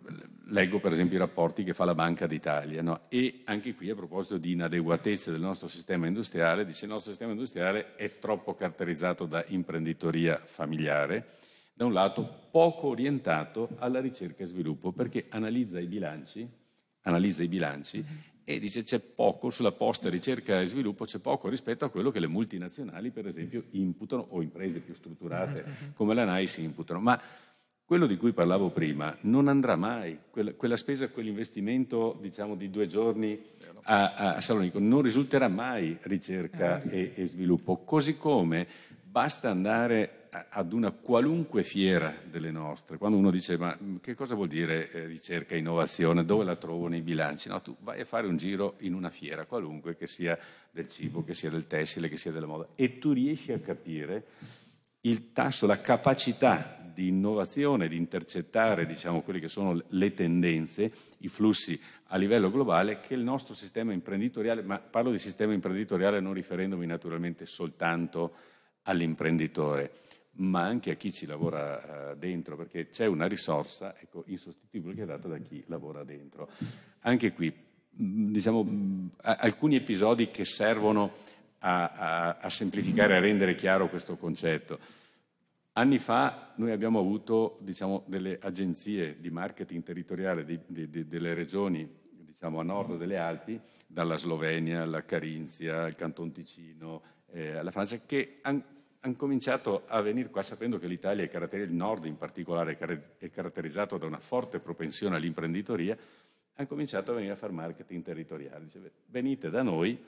S2: leggo per esempio i rapporti che fa la Banca d'Italia no? e anche qui a proposito di inadeguatezze del nostro sistema industriale, dice il nostro sistema industriale è troppo caratterizzato da imprenditoria familiare, da un lato poco orientato alla ricerca e sviluppo perché analizza i bilanci, analizza i bilanci mm-hmm e dice c'è poco sulla posta ricerca e sviluppo, c'è poco rispetto a quello che le multinazionali per esempio imputano o imprese più strutturate mm-hmm, mm-hmm. come la NAI si imputano. Ma quello di cui parlavo prima non andrà mai, quella, quella spesa, quell'investimento diciamo, di due giorni a, a, Salonico non risulterà mai ricerca eh. e, e sviluppo, così come basta andare ad una qualunque fiera delle nostre, quando uno dice ma mm, che cosa vuol dire eh, ricerca e innovazione, dove la trovo nei bilanci? No, tu vai a fare un giro in una fiera qualunque, che sia del cibo, che sia del tessile, che sia della moda, e tu riesci a capire il tasso, la capacità di innovazione, di intercettare diciamo, quelle che sono le tendenze, i flussi a livello globale che il nostro sistema imprenditoriale, ma parlo di sistema imprenditoriale non riferendomi naturalmente soltanto all'imprenditore, ma anche a chi ci lavora eh, dentro, perché c'è una risorsa ecco, insostituibile che è data da chi lavora dentro. Anche qui, mm, diciamo, mm, alcuni episodi che servono a, a, a semplificare, a rendere chiaro questo concetto. Anni fa noi abbiamo avuto diciamo, delle agenzie di marketing territoriale di, di, di, delle regioni diciamo, a nord delle Alpi, dalla Slovenia alla Carinzia, al Canton Ticino, eh, alla Francia, che an- hanno cominciato a venire qua sapendo che l'Italia, il nord in particolare, è caratterizzato da una forte propensione all'imprenditoria, hanno cominciato a venire a fare marketing territoriale. Dice, venite da noi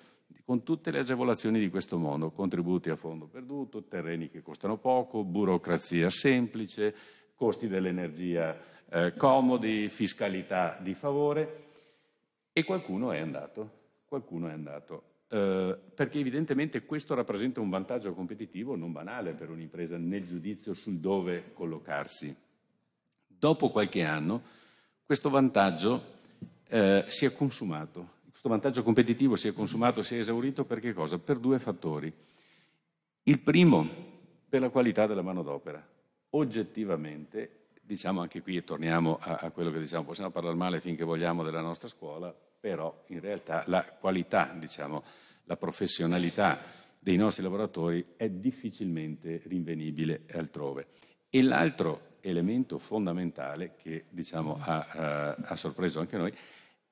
S2: con tutte le agevolazioni di questo mondo, contributi a fondo perduto, terreni che costano poco, burocrazia semplice, costi dell'energia eh, comodi, fiscalità di favore e qualcuno è andato, qualcuno è andato eh, perché evidentemente questo rappresenta un vantaggio competitivo non banale per un'impresa nel giudizio sul dove collocarsi. Dopo qualche anno questo vantaggio eh, si è consumato, questo vantaggio competitivo si è consumato, si è esaurito per, per due fattori. Il primo, per la qualità della manodopera. Oggettivamente diciamo anche qui e torniamo a, a, quello che diciamo, possiamo parlare male finché vogliamo della nostra scuola, però in realtà la qualità diciamo, la professionalità dei nostri lavoratori è difficilmente rinvenibile altrove. E l'altro elemento fondamentale che diciamo, ha, eh, ha, sorpreso anche noi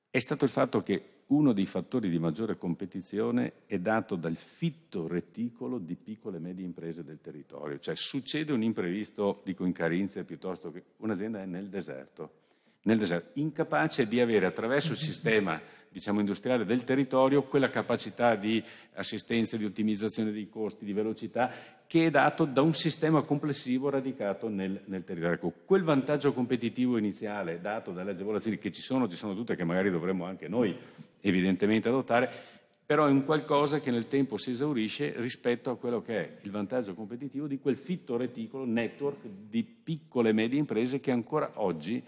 S2: è stato il fatto che uno dei fattori di maggiore competizione è dato dal fitto reticolo di piccole e medie imprese del territorio. Cioè succede un imprevisto, dico in Carinzia piuttosto che un'azienda è nel deserto, nel deserto, incapace di avere attraverso il mm-hmm. sistema diciamo, industriale del territorio quella capacità di assistenza, di ottimizzazione dei costi, di velocità che è dato da un sistema complessivo radicato nel, nel territorio. Ecco, quel vantaggio competitivo iniziale dato dalle agevolazioni che ci sono, ci sono tutte che magari dovremmo anche noi evidentemente adottare, però è un qualcosa che nel tempo si esaurisce rispetto a quello che è il vantaggio competitivo di quel fitto reticolo network di piccole e medie imprese che ancora oggi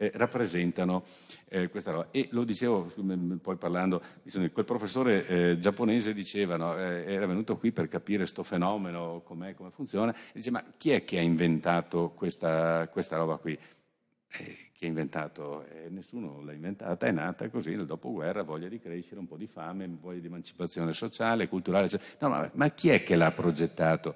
S2: eh, rappresentano eh, questa roba. E lo dicevo mm, mm, poi parlando, quel professore eh, giapponese diceva, no, eh, era venuto qui per capire questo fenomeno, com'è, come funziona, e dice ma chi è che ha inventato questa, questa roba qui? Eh, chi ha inventato? Eh, nessuno l'ha inventata, è nata così nel dopoguerra, voglia di crescere, un po' di fame, voglia di emancipazione sociale, culturale, no, ma, ma chi è che l'ha progettato?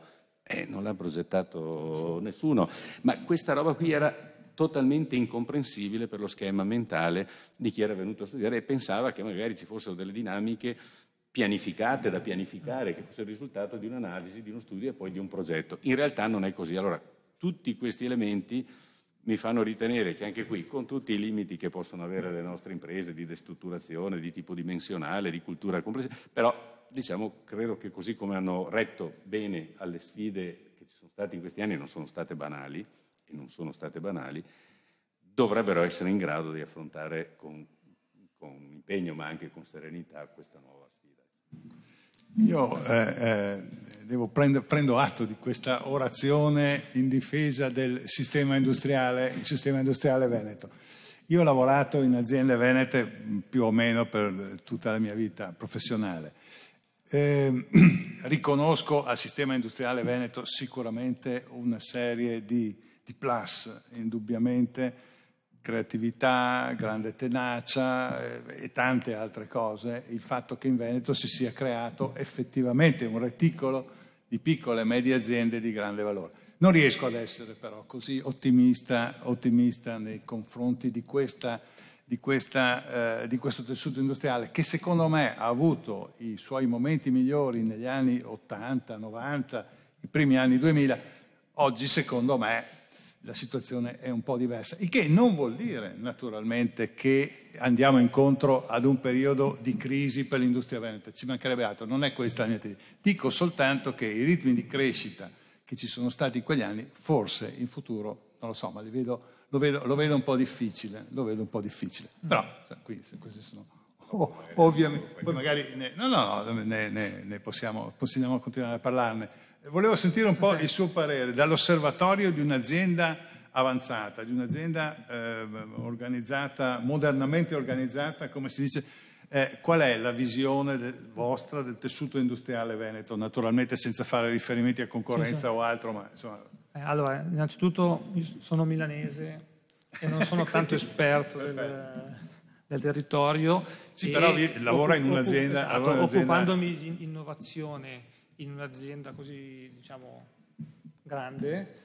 S2: non l'ha progettato nessuno, ma questa roba qui era totalmente incomprensibile per lo schema mentale di chi era venuto a studiare e pensava che magari ci fossero delle dinamiche pianificate da pianificare, che fosse il risultato di un'analisi, di uno studio e poi di un progetto. In realtà non è così. Allora, tutti questi elementi mi fanno ritenere che anche qui, con tutti i limiti che possono avere le nostre imprese di destrutturazione, di tipo dimensionale, di cultura complessiva, però diciamo, credo che così come hanno retto bene alle sfide che ci sono state in questi anni, non sono state banali, e non sono state banali, dovrebbero essere in grado di affrontare con, con impegno ma anche con serenità questa nuova sfida.
S1: Io eh, eh, prendere, prendo atto di questa orazione in difesa del sistema industriale, il sistema industriale veneto. Io ho lavorato in aziende venete mm, più o meno per eh, tutta la mia vita professionale. Eh, riconosco al sistema industriale veneto sicuramente una serie di di Plus, indubbiamente creatività, grande tenacia eh, e tante altre cose, il fatto che in Veneto si sia creato effettivamente un reticolo di piccole e medie aziende di grande valore. Non riesco ad essere però così ottimista, ottimista nei confronti di, questa, di, questa, eh, di questo tessuto industriale che secondo me ha avuto i suoi momenti migliori negli anni 80, 90, i primi anni 2000, oggi secondo me la situazione è un po' diversa, il che non vuol dire naturalmente che andiamo incontro ad un periodo di crisi per l'industria veneta, ci mancherebbe altro, non è questa la mia tesi. Dico soltanto che i ritmi di crescita che ci sono stati in quegli anni, forse in futuro, non lo so, ma vedo, lo, vedo, lo, vedo, un po' difficile, lo vedo un po' difficile. Mm. Però cioè, qui, se questi sono oh, ovviamente, poi magari ne, no, no, ne, ne, ne possiamo, possiamo continuare a parlarne. Volevo sentire un po' il suo parere dall'osservatorio di un'azienda avanzata, di un'azienda eh, organizzata, modernamente organizzata, come si dice. Eh, qual è la visione de- vostra del tessuto industriale veneto? Naturalmente senza fare riferimenti a concorrenza sì, o altro, ma insomma...
S3: eh, allora, innanzitutto sono milanese e non sono tanto esperto del, del, territorio. Sì, però esatto, lavora in un'azienda... Esatto, occupandomi di innovazione in un'azienda così diciamo, grande,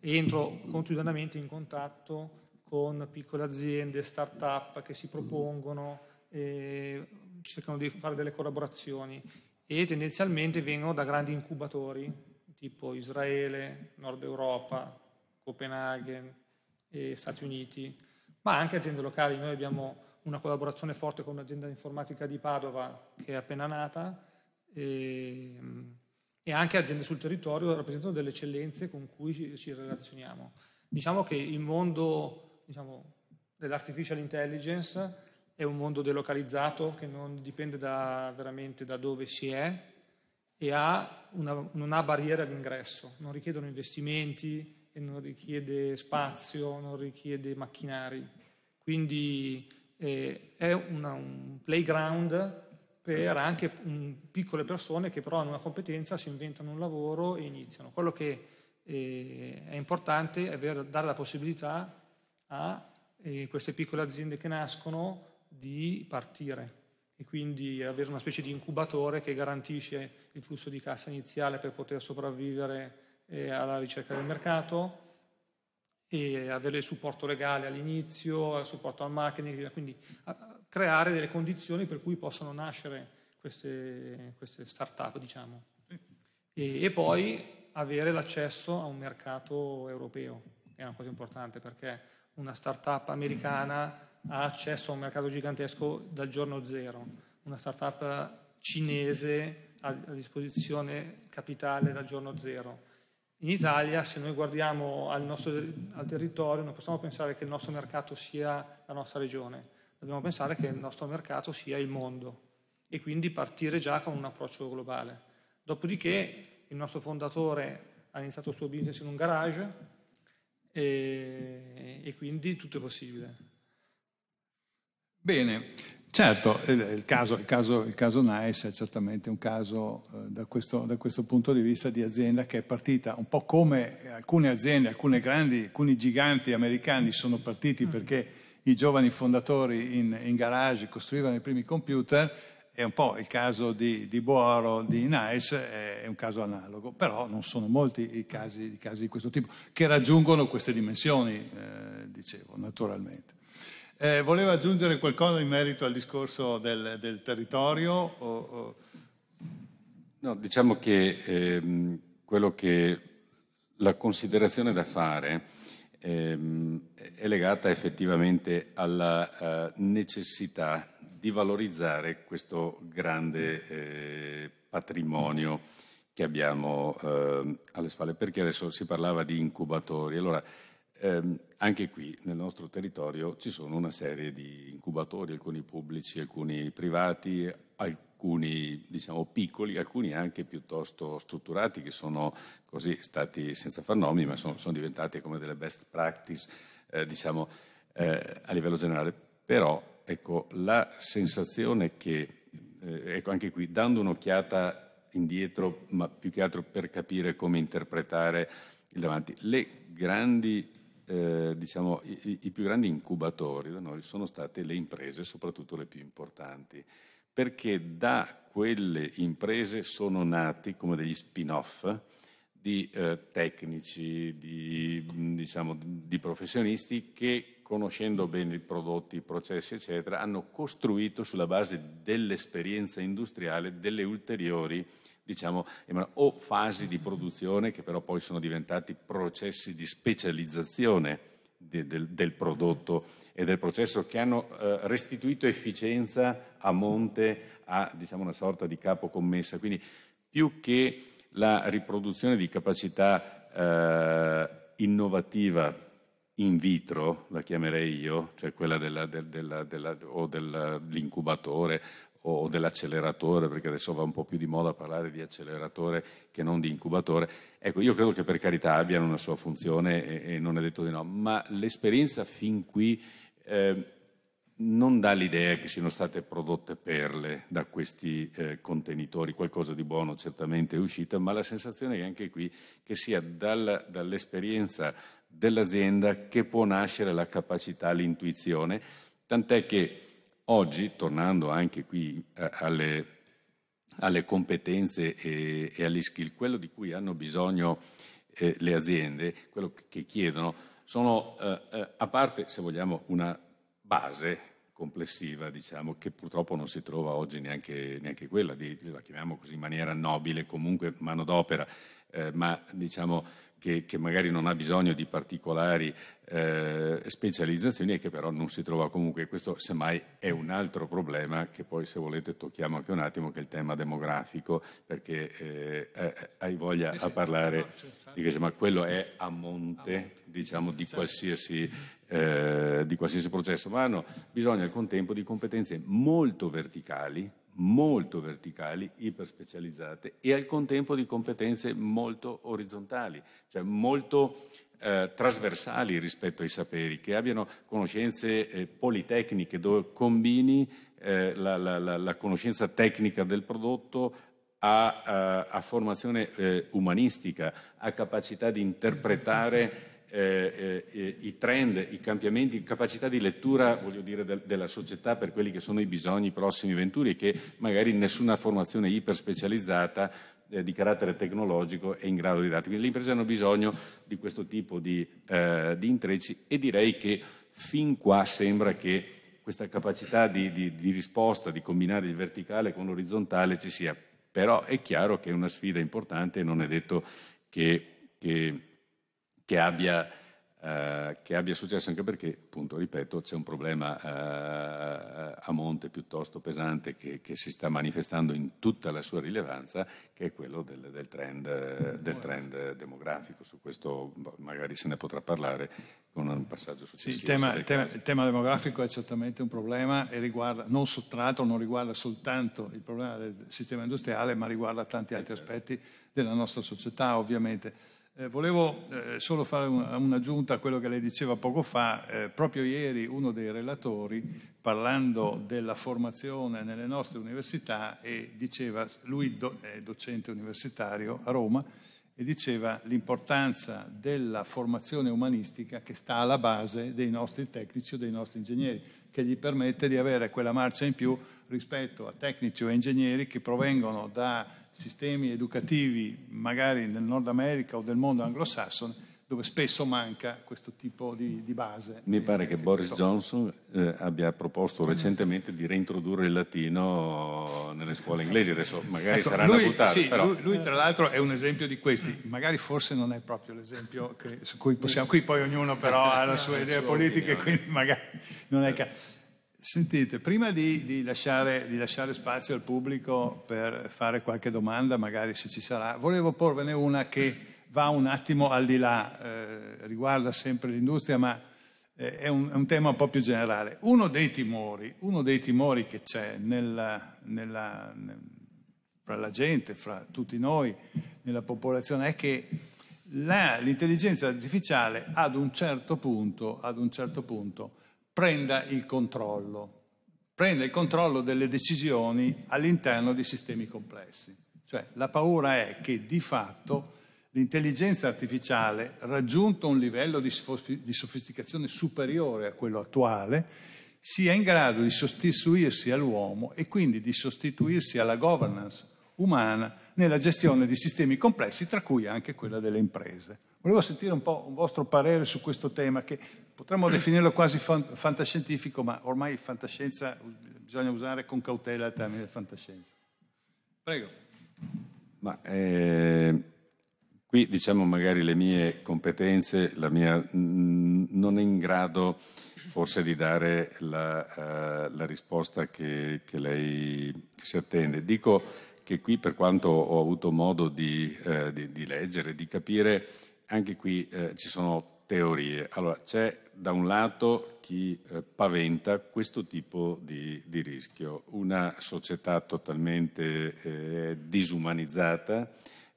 S3: entro continuamente in contatto con piccole aziende, start-up che si propongono, eh, cercano di fare delle collaborazioni e tendenzialmente vengono da grandi incubatori tipo Israele, Nord Europa, Copenaghen, e Stati Uniti, ma anche aziende locali. Noi abbiamo una collaborazione forte con un'azienda informatica di Padova che è appena nata. E, e anche aziende sul territorio rappresentano delle eccellenze con cui ci, ci relazioniamo. Diciamo che il mondo diciamo, dell'artificial intelligence è un mondo delocalizzato che non dipende da, veramente da dove si è e ha una, non ha barriere all'ingresso, non richiedono investimenti, non richiede spazio, non richiede macchinari. Quindi eh, è una, un playground per anche piccole persone che però hanno una competenza, si inventano un lavoro e iniziano. Quello che eh, è importante è dare la possibilità a eh, queste piccole aziende che nascono di partire e quindi avere una specie di incubatore che garantisce il flusso di cassa iniziale per poter sopravvivere eh, alla ricerca del mercato e avere il supporto legale all'inizio, il supporto al marketing, quindi creare delle condizioni per cui possano nascere queste, queste start-up, diciamo, e, e poi avere l'accesso a un mercato europeo, è una cosa importante perché una start-up americana ha accesso a un mercato gigantesco dal giorno zero, una start-up cinese ha a disposizione capitale dal giorno zero. In Italia, se noi guardiamo al nostro al territorio, non possiamo pensare che il nostro mercato sia la nostra regione dobbiamo pensare che il nostro mercato sia il mondo e quindi partire già con un approccio globale. Dopodiché il nostro fondatore ha iniziato il suo business in un garage e, e quindi tutto è possibile.
S1: Bene, certo, il caso, il, caso, il caso, Nice è certamente un caso eh, da, questo, da questo punto di vista di azienda che è partita un po' come alcune aziende, alcune grandi, alcuni giganti americani sono partiti mm. perché i giovani fondatori in, in garage costruivano i primi computer, è un po' il caso di, di Boaro, di Nice, è un caso analogo, però non sono molti i casi, i casi di questo tipo, che raggiungono queste dimensioni, eh, dicevo, naturalmente. Eh, volevo aggiungere qualcosa in merito al discorso del, del territorio? O, o...
S2: No, diciamo che ehm, quello che la considerazione da fare ehm, è legata effettivamente alla eh, necessità di valorizzare questo grande eh, patrimonio che abbiamo eh, alle spalle, perché adesso si parlava di incubatori. Allora, ehm, anche qui nel nostro territorio ci sono una serie di incubatori, alcuni pubblici, alcuni privati, alcuni diciamo piccoli, alcuni anche piuttosto strutturati, che sono così stati senza far nomi, ma sono, sono diventati come delle best practice eh, diciamo, eh, a livello generale. Però ecco, la sensazione che, eh, ecco, anche qui, dando un'occhiata indietro, ma più che altro per capire come interpretare il davanti, grandi, eh, diciamo, i, i più grandi incubatori da noi sono state le imprese, soprattutto le più importanti perché da quelle imprese sono nati come degli spin-off di eh, tecnici, di, diciamo, di professionisti che conoscendo bene i prodotti, i processi, eccetera, hanno costruito sulla base dell'esperienza industriale delle ulteriori diciamo, o fasi di produzione che però poi sono diventati processi di specializzazione de, del, del, prodotto e del processo che hanno eh, restituito efficienza a monte a diciamo, una sorta di capocommessa. Quindi più che la riproduzione di capacità eh, innovativa in vitro, la chiamerei io, cioè quella della, della, della, o dell'incubatore o dell'acceleratore, perché adesso va un po' più di moda parlare di acceleratore che non di incubatore. Ecco, io credo che per carità abbiano una sua funzione e, e non è detto di no, ma l'esperienza fin qui eh, non dà l'idea che siano state prodotte perle da questi eh, contenitori, qualcosa di buono certamente è uscito, ma la sensazione è anche qui che sia dal, dall'esperienza dell'azienda che può nascere la capacità, l'intuizione, tant'è che oggi, tornando anche qui eh, alle, alle, competenze e, e agli skill, quello di cui hanno bisogno eh, le aziende, quello che chiedono, sono eh, eh, a parte, se vogliamo, una base complessiva, diciamo, che purtroppo non si trova oggi neanche, neanche quella, di, la chiamiamo così in maniera nobile, comunque manodopera, eh, ma diciamo che, che, magari non ha bisogno di particolari eh, specializzazioni e che però non si trova comunque. Questo semmai è un altro problema che poi se volete tocchiamo anche un attimo, che è il tema demografico, perché eh, eh hai voglia a parlare certo. di questo, ma quello è a monte diciamo, di certo. qualsiasi eh, di qualsiasi processo ma hanno bisogno al contempo di competenze molto verticali, molto verticali, iperspecializzate e al contempo di competenze molto orizzontali, cioè molto eh, trasversali rispetto ai saperi, che abbiano conoscenze eh, politecniche dove combini eh, la, la, la, la, conoscenza tecnica del prodotto a, a, eh, a formazione eh, umanistica, a capacità di interpretare eh, eh, i trend, i cambiamenti, capacità di lettura voglio dire, del, della società per quelli che sono i bisogni prossimi venturi e che magari nessuna formazione iperspecializzata eh, di carattere tecnologico è in grado di dare. Quindi le imprese hanno bisogno di questo tipo di, eh, di intrecci e direi che fin qua sembra che questa capacità di, di, di risposta, di combinare il verticale con l'orizzontale ci sia. Però è chiaro che è una sfida importante e non è detto che, che che abbia, eh, che abbia, successo, anche perché, appunto, ripeto, c'è un problema eh, a monte piuttosto pesante che, che, si sta manifestando in tutta la sua rilevanza, che è quello del, del, trend, del trend, demografico. Su questo boh, magari se ne potrà parlare con un passaggio successivo. Sì, il, tema, il,
S1: tema, il tema, demografico è certamente un problema e riguarda, non, sottratto, non riguarda soltanto il problema del sistema industriale, ma riguarda tanti altri eh, certo. aspetti della nostra società, ovviamente. Eh, volevo eh, solo fare un, un'aggiunta a quello che lei diceva poco fa. Eh, proprio ieri uno dei relatori, parlando della formazione nelle nostre università, diceva, lui do, è docente universitario a Roma, e diceva l'importanza della formazione umanistica che sta alla base dei nostri tecnici o dei nostri ingegneri, che gli permette di avere quella marcia in più rispetto a tecnici o ingegneri che provengono da sistemi educativi magari del Nord America o del mondo anglosassone dove spesso manca questo tipo di, di base. Mi
S2: pare che Boris Johnson eh, abbia proposto recentemente di reintrodurre il latino nelle scuole inglesi, adesso magari ecco, sarà lui, Sì, però... lui,
S1: lui, tra l'altro è un esempio di questi, magari forse non è proprio l'esempio che, su
S2: cui possiamo, qui poi ognuno
S1: però ha le sue idee politiche, quindi magari non è che... Sentite, prima di, di, lasciare, di, lasciare, spazio al pubblico per fare qualche domanda, magari se ci sarà, volevo porvene una che va un attimo al di là, eh, riguarda sempre l'industria, ma eh, è, un, è, un, tema un po' più generale. Uno dei timori, uno dei timori che c'è nella, nella, fra la gente, fra tutti noi, nella popolazione, è che la, l'intelligenza artificiale ad un certo punto, ad un certo punto prenda il controllo, prenda il controllo delle decisioni all'interno di sistemi complessi. Cioè, la paura è che di fatto l'intelligenza artificiale, raggiunto un livello di, di sofisticazione superiore a quello attuale, sia in grado di sostituirsi all'uomo e quindi di sostituirsi alla governance umana nella gestione di sistemi complessi, tra cui anche quella delle imprese. Volevo sentire un po' un vostro parere su questo tema che potremmo definirlo quasi fantascientifico, ma ormai fantascienza bisogna usare con cautela il termine fantascienza. Prego.
S2: Ma, eh, qui diciamo magari le mie competenze, la mia mh, non è in grado forse di dare la, uh, la risposta che, che lei si attende. Dico che qui per quanto ho avuto modo di, uh, di, di leggere, di capire, anche qui uh, ci sono teorie. Allora, c'è da un lato chi eh, paventa questo tipo di, di, rischio, una società totalmente eh, disumanizzata,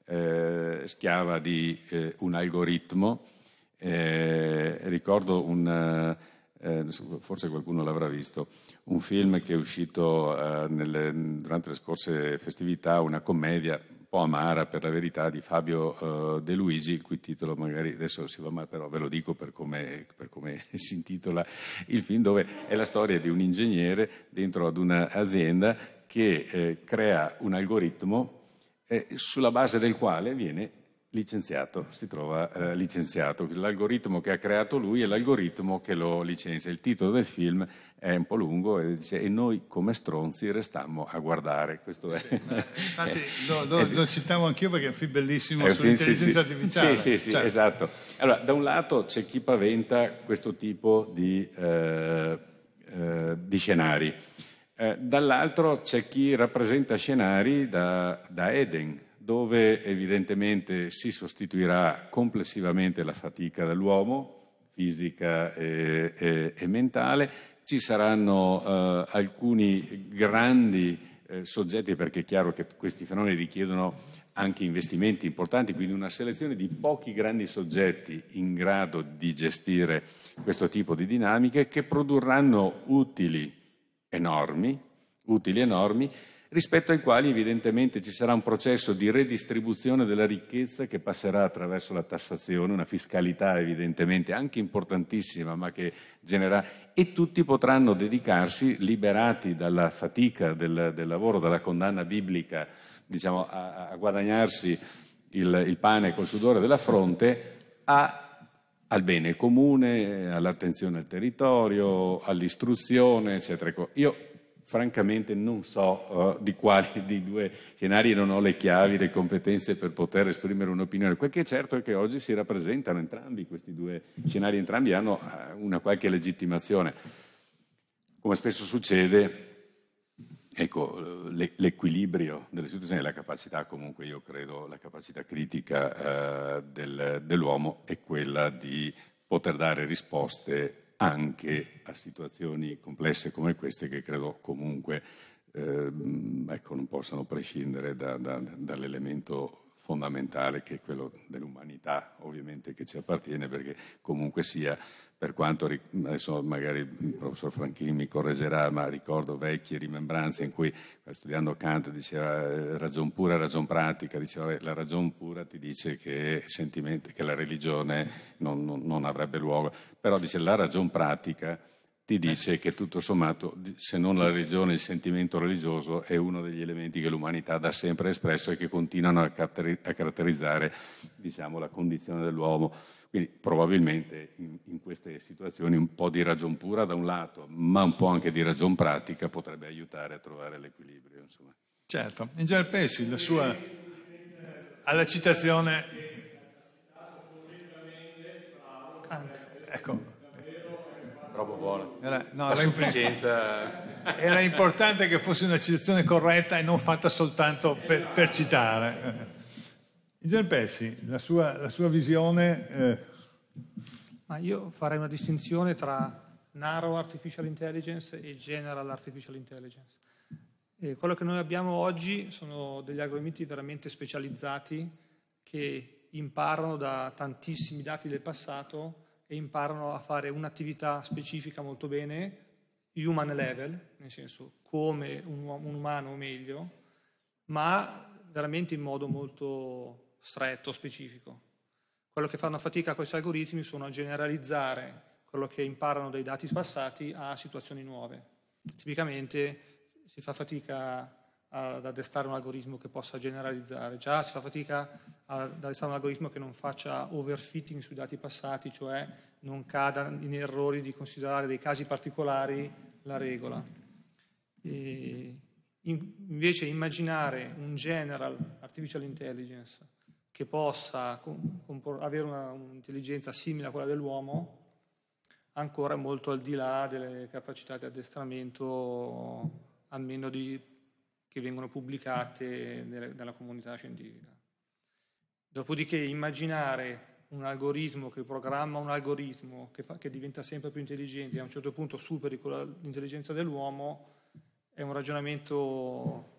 S2: eh, schiava di eh, un algoritmo. Eh, ricordo un, eh, forse qualcuno l'avrà visto, un film che è uscito nelle, durante le scorse festività, una commedia po' amara per la verità di Fabio eh, De Luigi, il cui titolo magari adesso si va male, però ve lo dico per come, per come si intitola il film, dove è la storia di un ingegnere dentro ad un'azienda che eh, crea un algoritmo eh, sulla base del quale viene licenziato, si trova eh, licenziato. L'algoritmo che ha creato lui è l'algoritmo che lo licenzia. Il titolo del film è un po' lungo e dice e noi come stronzi restammo a guardare. Questo è... Infatti lo, lo, lo
S1: citavo anch'io perché è un film bellissimo sull'intelligenza sì, artificiale. Sì, sì, cioè. esatto.
S2: Allora, da un lato c'è chi paventa questo tipo di, eh, eh, di scenari. Eh, dall'altro c'è chi rappresenta scenari da, da Eden, dove evidentemente si sostituirà complessivamente la fatica dell'uomo, fisica e, e, e mentale, ci saranno eh, alcuni grandi eh, soggetti, perché è chiaro che questi fenomeni richiedono anche investimenti importanti, quindi una selezione di pochi grandi soggetti in grado di gestire questo tipo di dinamiche che produrranno utili enormi, utili enormi rispetto ai quali evidentemente ci sarà un processo di redistribuzione della ricchezza che passerà attraverso la tassazione, una fiscalità evidentemente anche importantissima, ma che genererà e tutti potranno dedicarsi, liberati dalla fatica del, del lavoro, dalla condanna biblica, diciamo, a, a guadagnarsi il, il pane col sudore della fronte, a al bene comune, all'attenzione al territorio, all'istruzione, eccetera. Ecco, io francamente non so uh, di quali dei due scenari non ho le chiavi, le competenze per poter esprimere un'opinione. Quel che è certo è che oggi si rappresentano entrambi questi due scenari, entrambi hanno eh, una qualche legittimazione. Come spesso succede, Ecco, l'equilibrio delle situazioni, la capacità comunque, io credo, la capacità critica eh, del, dell'uomo è quella di poter dare risposte anche a situazioni complesse come queste che credo comunque eh, ecco, non possano prescindere da, da, dall'elemento fondamentale che è quello dell'umanità ovviamente che ci appartiene perché comunque sia per quanto adesso magari il professor Franchini mi correggerà, ma ricordo vecchie rimembranze in cui studiando Kant diceva eh, ragion pura, ragion pratica, diceva la ragion pura ti dice che, che la religione non, non, non, avrebbe luogo, però dice la ragion pratica ti dice che tutto sommato, se non la religione, il sentimento religioso è uno degli elementi che l'umanità da sempre espresso e che continuano a, a caratterizzare diciamo, la condizione dell'uomo. Quindi probabilmente in, in, queste situazioni un po' di ragion pura da un lato, ma un po' anche di ragion pratica potrebbe aiutare a trovare l'equilibrio.
S1: Insomma. Certo, Angel pensi la sua... Eh, alla citazione...
S2: Ecco. Roba buona. Era, no, la sufficienza... Era importante
S1: che fosse una citazione corretta e non fatta soltanto per, per citare. Gian Pessi, la sua, la sua visione...
S3: Eh... Ma io farei una distinzione tra narrow artificial intelligence e general artificial intelligence. E eh, quello che noi abbiamo oggi sono degli algoritmi veramente specializzati che imparano da tantissimi dati del passato e imparano a fare un'attività specifica molto bene, human level, nel senso come un, uomo, un umano o meglio, ma veramente in modo molto stretto, specifico. Quello che fanno fatica questi algoritmi sono a generalizzare quello che imparano dai dati passati a situazioni nuove. Tipicamente si fa fatica ad addestrare un algoritmo che possa generalizzare, già si fa fatica ad addestrare un algoritmo che non faccia overfitting sui dati passati, cioè non cada in errori di considerare dei casi particolari la regola. E invece immaginare un general artificial intelligence che possa avere una, un'intelligenza simile a quella dell'uomo ancora molto al di là delle capacità di addestramento, almeno di, che vengono pubblicate nelle, dalla comunità scientifica. Dopodiché immaginare un algoritmo che programma un algoritmo che, fa, che diventa sempre più intelligente e a un certo punto superi l'intelligenza dell'uomo è un ragionamento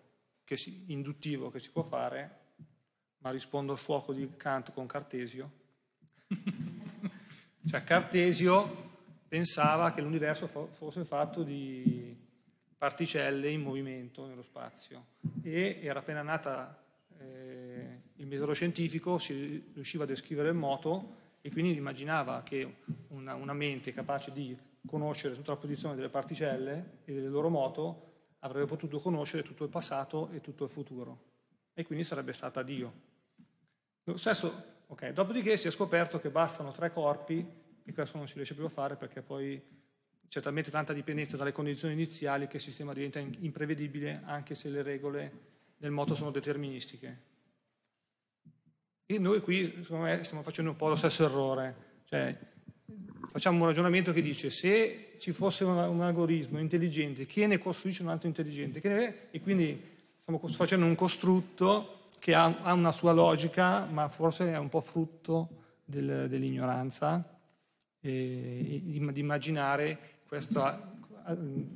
S3: che si, induttivo che si può fare ma rispondo al fuoco di Kant con Cartesio. cioè Cartesio pensava che l'universo fosse fatto di particelle in movimento nello spazio e era appena nata eh, il metodo scientifico, si riusciva a descrivere il moto e quindi immaginava che una, una mente capace di conoscere tutta la posizione delle particelle e del loro moto avrebbe potuto conoscere tutto il passato e tutto il futuro e quindi sarebbe stata Dio. Lo stesso, okay, dopodiché si è scoperto che bastano tre corpi, e questo non si riesce più a fare perché poi c'è talmente tanta dipendenza dalle condizioni iniziali che il sistema diventa imprevedibile anche se le regole del moto sono deterministiche. E noi qui, secondo me, stiamo facendo un po' lo stesso errore. Cioè, facciamo un ragionamento che dice se ci fosse un, algoritmo intelligente, chi ne costruisce un altro intelligente? Ne... e quindi stiamo facendo un costrutto che ha, ha una sua logica, ma forse è un po' frutto del, dell'ignoranza, eh, di immaginare questa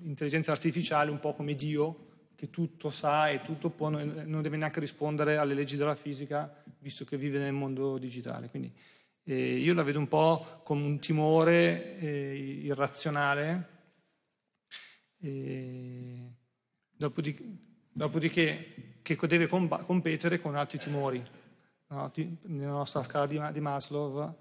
S3: intelligenza artificiale un po' come Dio, che tutto sa e tutto può, non deve neanche rispondere alle leggi della fisica, visto che vive nel mondo digitale. Quindi eh, io la vedo un po' come un timore eh, irrazionale. Eh, dopodiché, dopodiché che deve competere con altri timori. No? Nella nostra scala di, Maslow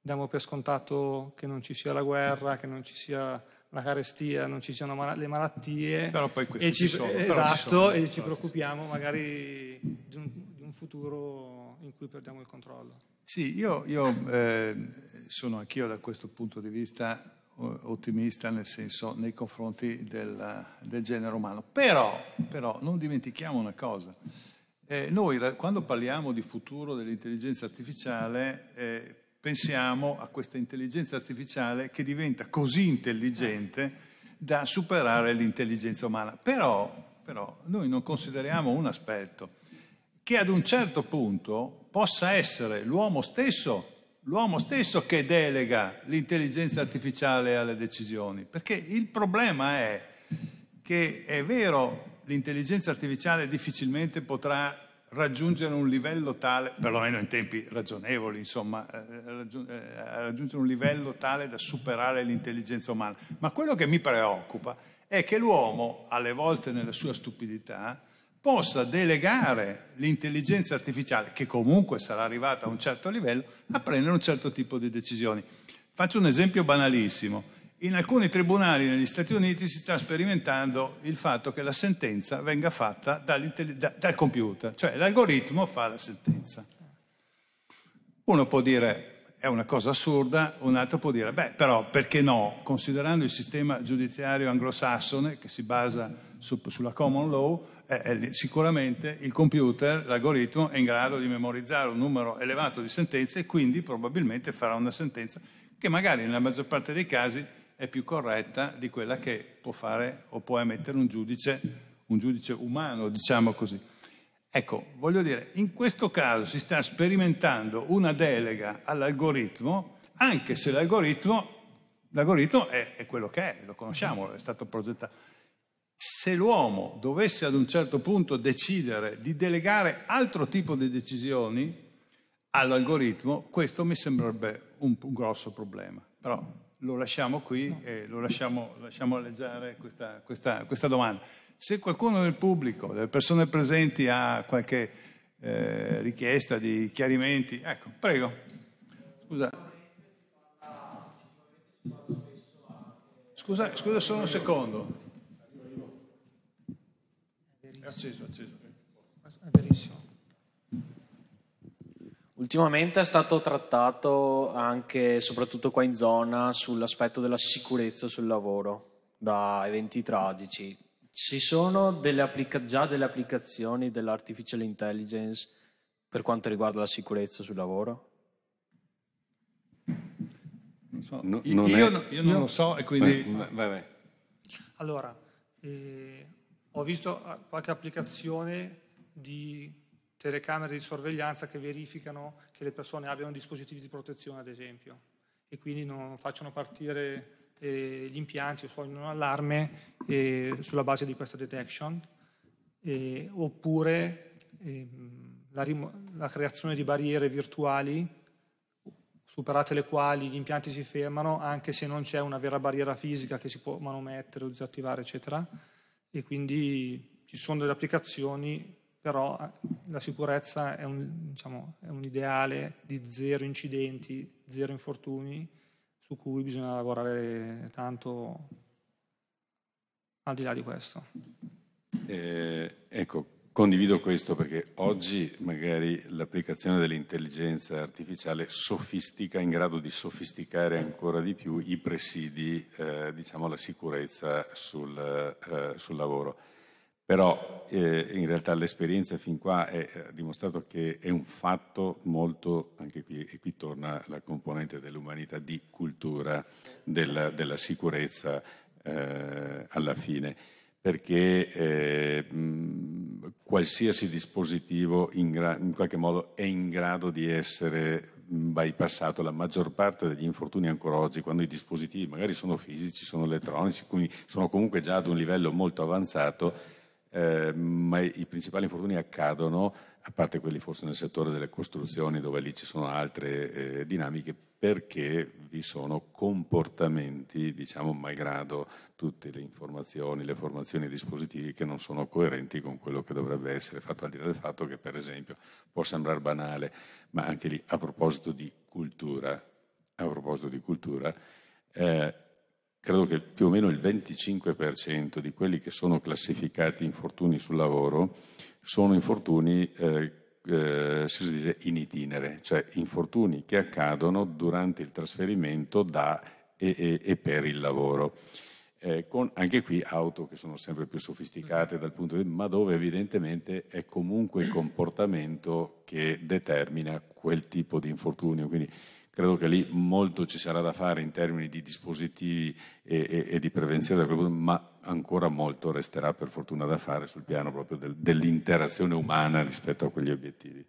S3: diamo per scontato che non ci sia la guerra, che non ci sia la carestia, non ci siano mal- le malattie. Però poi questi ci, ci sono. Esatto, ci sono, e ci preoccupiamo magari di un, di un, futuro in cui perdiamo il controllo.
S1: Sì, io, io eh, sono anch'io da questo punto di vista eh, ottimista nel senso nei confronti del, del genere umano. Però, però, non dimentichiamo una cosa. Eh, noi quando parliamo di futuro dell'intelligenza artificiale eh, pensiamo a questa intelligenza artificiale che diventa così intelligente da superare l'intelligenza umana. Però, però noi non consideriamo un aspetto, che ad un certo punto possa essere l'uomo stesso l'uomo stesso che delega l'intelligenza artificiale alle decisioni, perché il problema è che è vero l'intelligenza artificiale difficilmente potrà raggiungere un livello tale, perlomeno in tempi ragionevoli, insomma, eh, eh, raggiungere un livello tale da superare l'intelligenza umana. Ma quello che mi preoccupa è che l'uomo, alle volte nella sua stupidità, possa delegare l'intelligenza artificiale, che comunque sarà arrivata a un certo livello, a prendere un certo tipo di decisioni. Faccio un esempio banalissimo. In alcuni tribunali negli Stati Uniti si sta sperimentando il fatto che la sentenza venga fatta da, dal computer, cioè l'algoritmo fa la sentenza. Uno può dire è una cosa assurda, un altro può dire beh però perché no, considerando il sistema giudiziario anglosassone che si basa su, sulla common law, eh, sicuramente il computer, l'algoritmo, è in grado di memorizzare un numero elevato di sentenze e quindi probabilmente farà una sentenza che magari nella maggior parte dei casi è più corretta di quella che può fare o può emettere un giudice, un giudice umano, diciamo così. Ecco, voglio dire, in questo caso si sta sperimentando una delega all'algoritmo, anche se l'algoritmo, l'algoritmo è, è quello che è, lo conosciamo, è stato progettato se l'uomo dovesse ad un certo punto decidere di delegare altro tipo di decisioni all'algoritmo, questo mi sembrerebbe un, un grosso problema. Però lo lasciamo qui no. e lo lasciamo, lasciamo leggere questa, questa, questa, domanda. Se qualcuno del pubblico, delle persone presenti, ha qualche eh, richiesta di chiarimenti, ecco, prego. Scusa. Scusa, scusa solo un secondo. È acceso, è acceso.
S3: È verissimo.
S5: Ultimamente è stato trattato anche, soprattutto qua in zona, sull'aspetto della sicurezza sul lavoro da eventi tragici. Ci sono delle applica- già delle applicazioni dell'artificial intelligence per quanto riguarda la sicurezza sul lavoro? No, io, non io, è... io, non lo so e quindi... Vai, vai, vai.
S3: Allora, eh, ho visto eh, qualche applicazione di telecamere di sorveglianza che verificano che le persone abbiano dispositivi di protezione, ad esempio, e quindi non facciano partire eh, gli impianti o suonino un allarme eh, sulla base di questa detection, eh, oppure ehm, la, la creazione di barriere virtuali superate le quali gli impianti si fermano anche se non c'è una vera barriera fisica che si può manomettere o disattivare, eccetera e quindi ci sono delle applicazioni, però eh, la sicurezza è un, diciamo, è un ideale di zero incidenti, zero infortuni, su cui bisogna lavorare tanto al di là di questo.
S2: Eh, ecco, Condivido questo perché oggi magari l'applicazione dell'intelligenza artificiale sofistica, in grado di sofisticare ancora di più i presidi, eh, diciamo, alla sicurezza sul, eh, sul lavoro. Però eh, in realtà l'esperienza fin qua eh, ha dimostrato che è un fatto molto, anche qui, e qui torna la componente dell'umanità di cultura della, della sicurezza eh, alla fine perché eh, mh, qualsiasi dispositivo in, gra- in, qualche modo è in grado di essere bypassato. La maggior parte degli infortuni ancora oggi, quando i dispositivi magari sono fisici, sono elettronici, quindi sono comunque già ad un livello molto avanzato, eh, ma i principali infortuni accadono, a parte quelli forse nel settore delle costruzioni dove lì ci sono altre eh, dinamiche perché vi sono comportamenti, diciamo, malgrado tutte le informazioni, le formazioni e i dispositivi che non sono coerenti con quello che dovrebbe essere fatto, al di là del fatto che, per esempio, può sembrare banale, ma anche lì, a proposito di cultura, a proposito di cultura, eh, credo che più o meno il 25% di quelli che sono classificati infortuni sul lavoro sono infortuni eh, eh, si dice in itinere, cioè infortuni che accadono durante il trasferimento da e, e, e per il lavoro. Eh, con anche qui auto che sono sempre più sofisticate dal punto di vista, ma dove evidentemente è comunque il comportamento che determina quel tipo di infortunio. Quindi credo che lì molto ci sarà da fare in termini di dispositivi e, e, e di prevenzione, ma ancora molto resterà per fortuna da fare sul piano proprio del, dell'interazione umana rispetto a quegli obiettivi.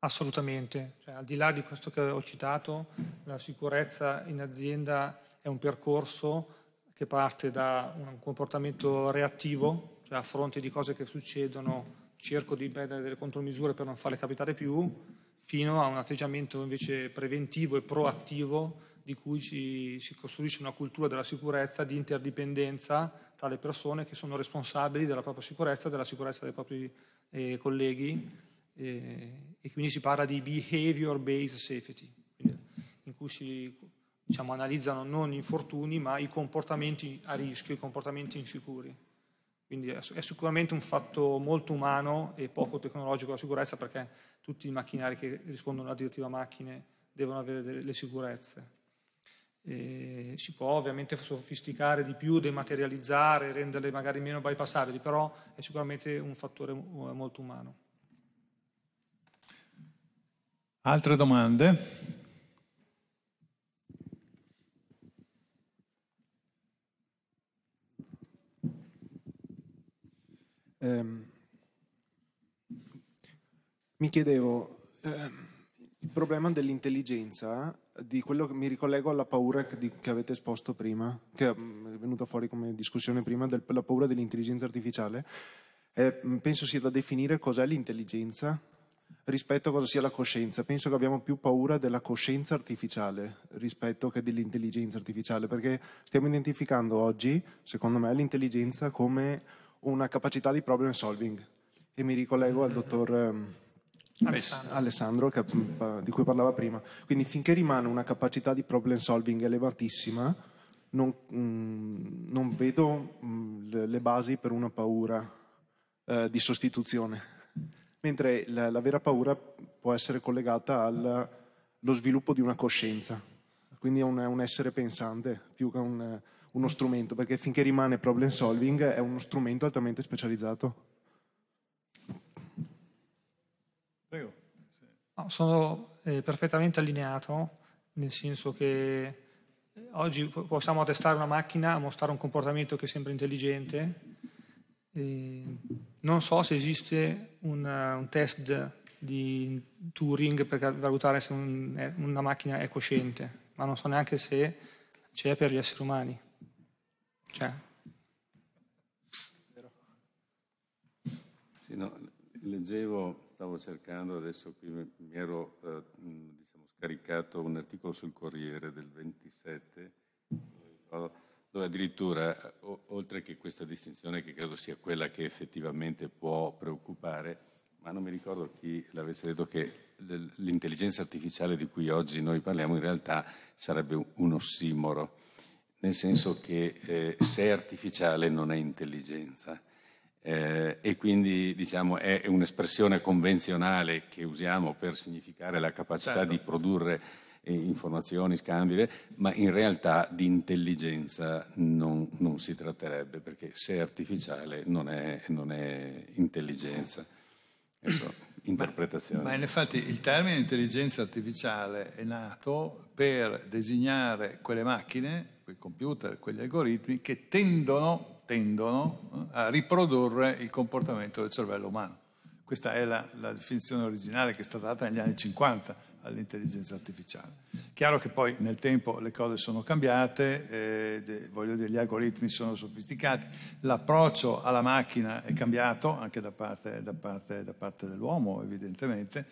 S3: Assolutamente, cioè, al di là di questo che ho citato, la sicurezza in azienda è un percorso che parte da un comportamento reattivo, cioè a fronte di cose che succedono cerco di prendere delle contromisure per non farle capitare più, fino a un atteggiamento invece preventivo e proattivo di cui ci, si costruisce una cultura della sicurezza di interdipendenza tra le persone che sono responsabili della propria sicurezza, della sicurezza dei propri eh, colleghi eh, e quindi si parla di behavior based safety, in cui si diciamo, analizzano non gli infortuni ma i comportamenti a rischio, i comportamenti insicuri. Quindi è sicuramente un fatto molto umano e poco tecnologico la sicurezza perché tutti i macchinari che rispondono alla direttiva macchine devono avere delle sicurezze. E si può ovviamente sofisticare di più, dematerializzare, renderle magari meno bypassabili, però è sicuramente un fattore molto umano.
S1: Altre domande?
S6: eh, mi chiedevo, eh, il problema dell'intelligenza, di quello che mi ricollego alla paura che, di, che avete esposto prima, che mm, è venuta fuori come discussione prima, della paura dell'intelligenza artificiale, eh, penso sia da definire cos'è l'intelligenza rispetto a cosa sia la coscienza. Penso che abbiamo più paura della coscienza artificiale rispetto che dell'intelligenza artificiale, perché stiamo identificando oggi, secondo me, l'intelligenza come una capacità di problem solving. E mi ricollego al mm. dottor um, Alessandro, Alessandro che, mm, di cui parlava prima. Quindi finché rimane una capacità di problem solving elevatissima, non, mh, mm, non vedo mh, le basi per una paura eh, di sostituzione. Mentre la, la, vera paura può essere collegata allo sviluppo di una coscienza, quindi a un, un essere pensante più che a un uno strumento, perché finché rimane problem solving è uno strumento altamente specializzato.
S3: No,
S5: sono
S3: eh, perfettamente allineato, nel senso che eh, oggi possiamo testare una macchina a mostrare un comportamento che sembra intelligente. Eh, non so se esiste un, eh, un, test di Turing per valutare se un, una macchina è cosciente, ma non so neanche se c'è per gli esseri umani. Cioè.
S2: Sì, no, leggevo, stavo cercando, adesso qui mi ero eh, diciamo, scaricato un articolo sul Corriere del 27, dove addirittura, eh, o, oltre che questa distinzione che credo sia quella che effettivamente può preoccupare, ma non mi ricordo chi l'avesse detto che l'intelligenza artificiale di cui oggi noi parliamo in realtà sarebbe un ossimoro nel senso che eh, se è artificiale non è intelligenza. Eh, e quindi diciamo, è un'espressione convenzionale che usiamo per significare la capacità certo. di produrre eh, informazioni, scambi, ma in realtà di intelligenza non, non, si tratterebbe, perché se è artificiale non è, non è intelligenza. Adesso, interpretazione. Ma, ma
S1: in effetti il termine intelligenza artificiale è nato per designare quelle macchine quei computer, quegli algoritmi che tendono, tendono eh, a riprodurre il comportamento del cervello umano. Questa è la, la, definizione originale che è stata data negli anni 50 all'intelligenza artificiale. Chiaro che poi nel tempo le cose sono cambiate, eh, voglio dire, gli algoritmi sono sofisticati, l'approccio alla macchina è cambiato anche da parte, da parte, da parte dell'uomo evidentemente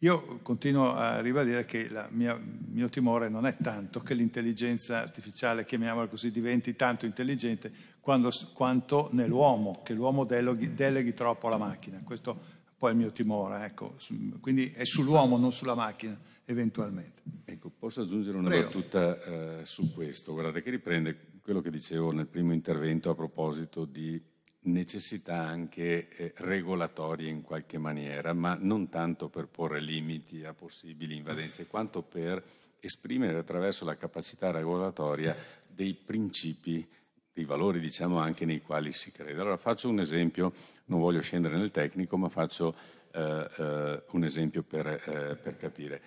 S1: io continuo a ribadire che il mio timore non è tanto che l'intelligenza artificiale, chiamiamola così, diventi tanto intelligente quando, quanto nell'uomo, che l'uomo deleghi, deleghi, troppo alla macchina. Questo è poi è il mio timore, ecco. quindi è sull'uomo, non sulla macchina, eventualmente.
S2: Ecco, posso aggiungere una Prego. battuta eh, su questo? Guardate, che riprende quello che dicevo nel primo intervento a proposito di necessità anche eh, regolatorie in qualche maniera, ma non tanto per porre limiti a possibili invadenze, quanto per esprimere attraverso la capacità regolatoria dei principi, dei valori diciamo anche nei quali si crede. Allora faccio un esempio, non voglio scendere nel tecnico, ma faccio eh, eh, un esempio per, eh, per capire.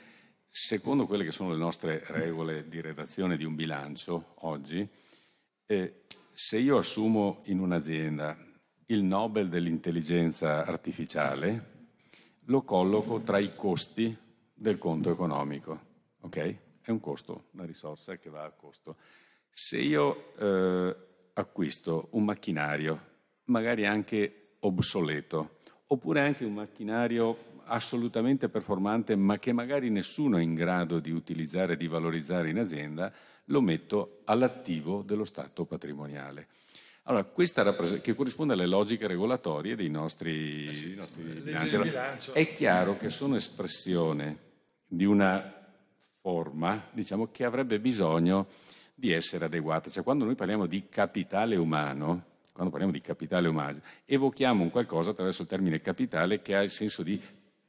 S2: Secondo quelle che sono le nostre regole di redazione di un bilancio oggi, eh, se io assumo in un'azienda il Nobel dell'intelligenza artificiale, lo colloco tra i costi del conto economico, ok? È un costo, una risorsa che va a costo. Se io eh, acquisto un macchinario, magari anche obsoleto, oppure anche un macchinario assolutamente performante ma che magari nessuno è in grado di utilizzare e di valorizzare in azienda, lo metto all'attivo dello stato patrimoniale. Allora, questa rappresent- che corrisponde alle logiche regolatorie dei nostri, eh sì, dei nostri bilanci. Bilancio. È chiaro che sono espressione di una forma, diciamo, che avrebbe bisogno di essere adeguata. Cioè, quando noi parliamo di capitale umano, quando parliamo di capitale umano, evochiamo un qualcosa attraverso il termine capitale che ha il senso di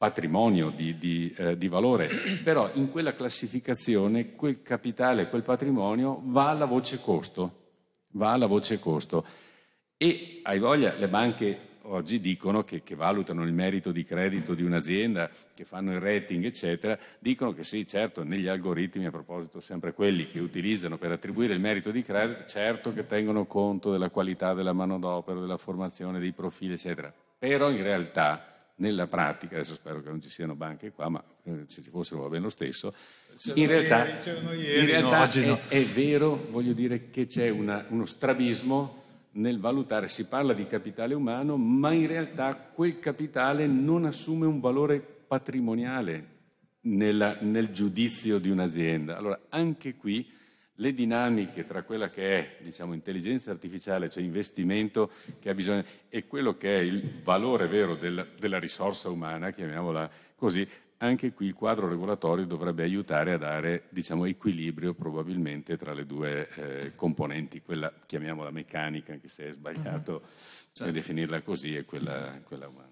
S2: patrimonio di, di, eh, di, valore, però in quella classificazione quel capitale, quel patrimonio va alla voce costo, va alla voce costo. E hai voglia, le banche oggi dicono che, che, valutano il merito di credito di un'azienda, che fanno il rating, eccetera, dicono che sì, certo, negli algoritmi, a proposito sempre quelli che utilizzano per attribuire il merito di credito, certo che tengono conto della qualità della manodopera, della formazione dei profili, eccetera. Però in realtà nella pratica, adesso spero che non ci siano banche qua, ma eh, se ci fossero va bene lo stesso, c'erano in realtà, ieri, ieri, in realtà no, no. È, è, vero, voglio dire, che c'è una, uno strabismo nel valutare, si parla di capitale umano, ma in realtà quel capitale non assume un valore patrimoniale nella, nel giudizio di un'azienda. Allora, anche qui le dinamiche tra quella che è diciamo, intelligenza artificiale, cioè investimento che ha bisogno, e quello che è il valore vero del, della risorsa umana, chiamiamola così, anche qui il quadro regolatorio dovrebbe aiutare a dare diciamo, equilibrio probabilmente tra le due eh, componenti, quella chiamiamola meccanica, anche se è sbagliato uh-huh. certo. definirla così, e quella, quella umana.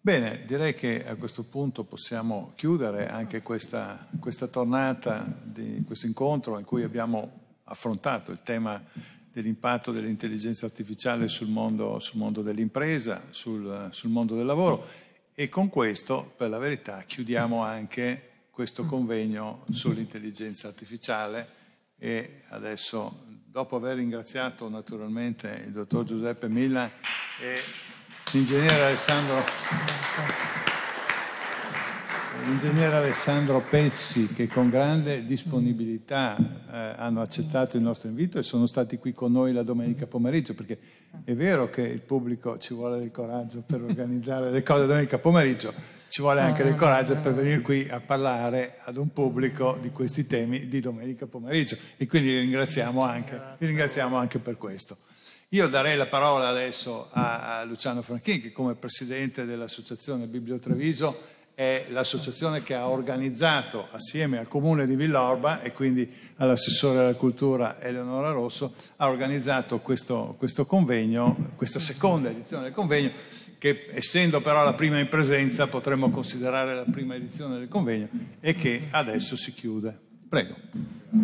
S1: Bene, direi che a questo punto possiamo chiudere anche questa, questa tornata di questo incontro in cui abbiamo affrontato il tema dell'impatto dell'intelligenza artificiale sul mondo, sul mondo dell'impresa, sul, sul, mondo del lavoro e con questo, per la verità, chiudiamo anche questo convegno sull'intelligenza artificiale e adesso, dopo aver ringraziato naturalmente il dottor Giuseppe Milla e l'ingegnere Alessandro, l'ingegnere Alessandro Pessi che con grande disponibilità eh, hanno accettato il nostro invito e sono stati qui con noi la domenica pomeriggio perché è vero che il pubblico ci vuole del coraggio per organizzare le cose domenica pomeriggio, ci vuole anche del coraggio per venire qui a parlare ad un pubblico di questi temi di domenica pomeriggio e quindi li ringraziamo anche, li ringraziamo anche per questo. Io darei la parola adesso a, Luciano Franchini, che come presidente dell'associazione Bibliotreviso è l'associazione che ha organizzato assieme al comune di Villorba e quindi all'assessore alla cultura Eleonora Rosso, ha organizzato questo, questo convegno, questa seconda edizione del convegno che essendo però la prima in presenza potremmo considerare la prima edizione del
S5: convegno e che adesso si chiude.
S1: Prego.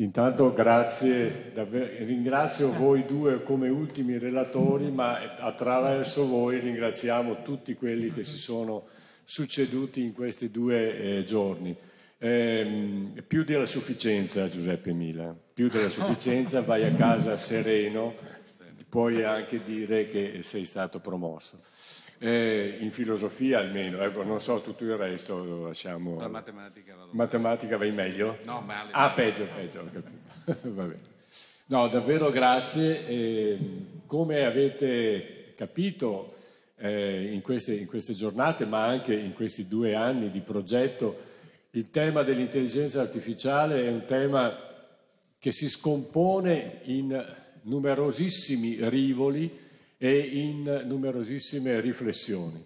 S5: Intanto grazie, ringrazio voi due come ultimi relatori, ma attraverso voi ringraziamo tutti quelli che si sono succeduti in questi due eh, giorni. Eh, più della sufficienza, Giuseppe Mila, più della sufficienza, vai a casa sereno, puoi anche dire che sei stato promosso. Eh, in filosofia almeno, eh, non so tutto il resto, lo lasciamo. La matematica, matematica in meglio? No, male. Ah, peggio, peggio, ho capito. Va bene. No, davvero grazie. Eh, come avete capito eh, in queste, in queste giornate, ma anche in questi due anni di progetto, il tema dell'intelligenza artificiale è un tema che si scompone in numerosissimi rivoli e in numerosissime riflessioni.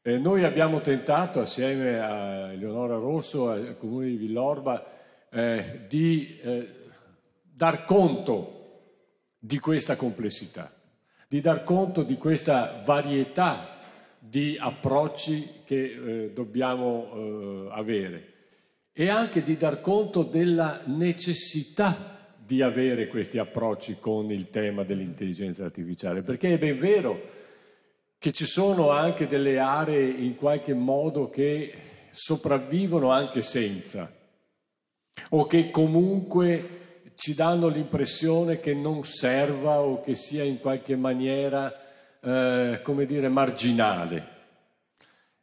S5: E noi abbiamo tentato, assieme a Eleonora Rosso, e al Comune di Villorba, eh, di eh, dar conto di questa complessità, di dar conto di questa varietà di approcci che eh, dobbiamo eh, avere e anche di dar conto della necessità di avere questi approcci con il tema dell'intelligenza artificiale, perché è ben vero che ci sono anche delle aree in qualche modo che sopravvivono anche senza o che comunque ci danno l'impressione che non serva o che sia in qualche maniera, eh, come dire, marginale.